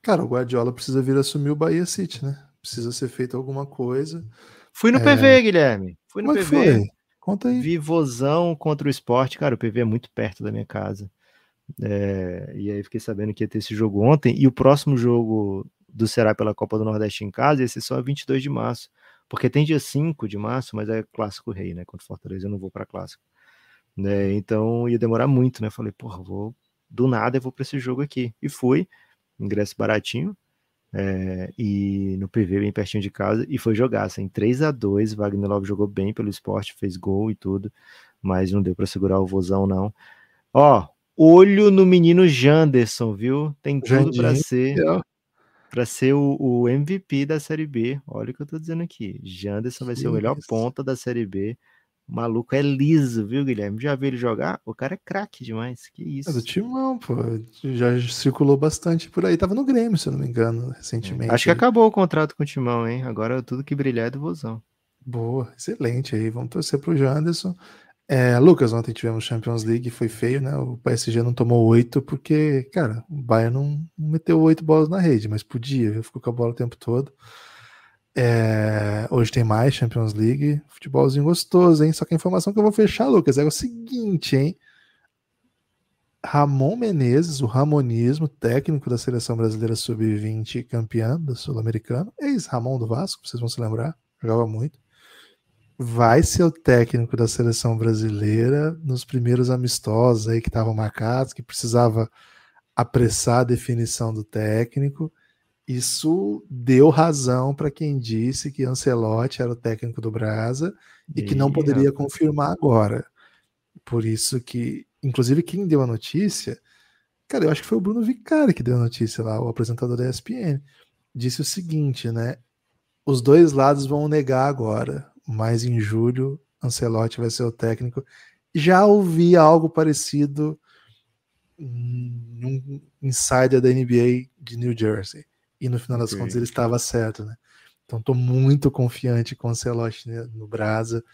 [SPEAKER 2] Cara, o Guardiola precisa vir assumir o Bahia City, né? Precisa ser feita alguma coisa. Fui no é... PV, Guilherme. Fui no Como é PV. Foi?
[SPEAKER 1] Conta aí. Vivozão contra o esporte. Cara, o PV é muito perto da minha casa. É, e aí fiquei sabendo que ia ter esse jogo ontem. E o próximo jogo do Ceará pela Copa do Nordeste em casa ia ser só 22 de março. Porque tem dia 5 de março, mas é clássico rei, né? Contra Fortaleza eu não vou para clássico. Né? Então ia demorar muito, né? Falei, porra, vou do nada eu vou para esse jogo aqui. E fui, ingresso baratinho, é, e no PV bem pertinho de casa, e foi jogar, assim, 3 a 2 Wagner Love jogou bem pelo esporte, fez gol e tudo, mas não deu para segurar o vozão, não. Ó, olho no menino Janderson, viu? Tem tudo para ser para ser o, o, MVP da Série B. Olha o que eu tô dizendo aqui. Janderson vai ser o melhor isso. ponta da Série B. O maluco é liso, viu, Guilherme? Já vi ele jogar? O cara é craque demais. Que
[SPEAKER 2] isso. É do timão, pô. Já circulou bastante por aí. Tava no Grêmio, se eu não me engano, é. recentemente. Acho que né?
[SPEAKER 1] acabou o contrato com o timão, hein? Agora tudo que brilhar é do Vozão.
[SPEAKER 2] Boa, excelente aí. Vamos torcer pro Janderson. É, Lucas, ontem tivemos Champions League, foi feio, né? O PSG não tomou oito, porque, cara, o Bayern não meteu oito bolas na rede, mas podia, ficou com a bola o tempo todo. É, hoje tem mais Champions League, futebolzinho gostoso, hein? Só que a informação que eu vou fechar, Lucas, é o seguinte, hein? Ramon Menezes, o Ramonismo, técnico da seleção brasileira sub-20, campeã do sul americano ex-Ramon do Vasco, vocês vão se lembrar, jogava muito vai ser o técnico da seleção brasileira nos primeiros amistosos aí que estavam marcados, que precisava apressar a definição do técnico. Isso deu razão para quem disse que Ancelotti era o técnico do Brasa e, que não poderia confirmar agora. Por isso que, inclusive, quem deu a notícia, cara, eu acho que foi o Bruno Vicari que deu a notícia lá, o apresentador da ESPN, disse o seguinte, né? Os dois lados vão negar agora mas em julho Ancelotti vai ser o técnico. Já ouvi algo parecido em um insider da NBA de New Jersey. E no final das okay. contas ele estava certo, né? Então estou muito confiante com o Ancelotti né, no Brasa.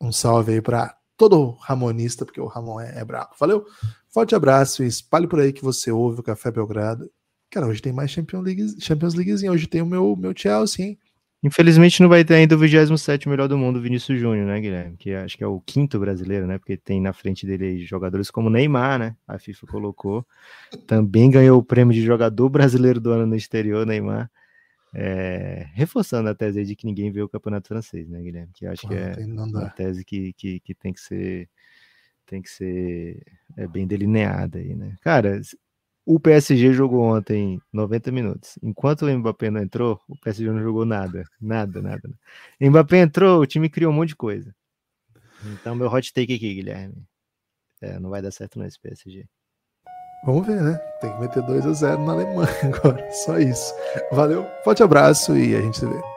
[SPEAKER 2] Um salve aí para todo ramonista, porque o Ramon é, é brabo. Valeu, forte abraço e espalhe por aí que você ouve o Café Belgrado. Cara, hoje tem mais Champions League, Champions Leaguezinho.
[SPEAKER 1] Hoje tem o meu, meu Chelsea, hein? Infelizmente não vai ter ainda o 27 melhor do mundo, Vinícius Júnior, né, Guilherme? Que acho que é o quinto brasileiro, né? Porque tem na frente dele jogadores como Neymar, né? A FIFA colocou. Também ganhou o prêmio de jogador brasileiro do ano no exterior, Neymar. É, reforçando a tese de que ninguém vê o campeonato francês, né, Guilherme? Que acho que é tá uma tese que, que, que tem que ser tem que ser é, bem delineada aí, né? Cara, o PSG jogou ontem 90 minutos. Enquanto o Mbappé não entrou, o PSG não jogou nada. Nada, nada. O Mbappé entrou, o time criou um monte de coisa. Então, meu hot take aqui, Guilherme. É, não vai dar certo não esse PSG.
[SPEAKER 2] Vamos ver, né? Tem que meter 2 a 0 na Alemanha agora. Só isso. Valeu, forte abraço e a gente se vê.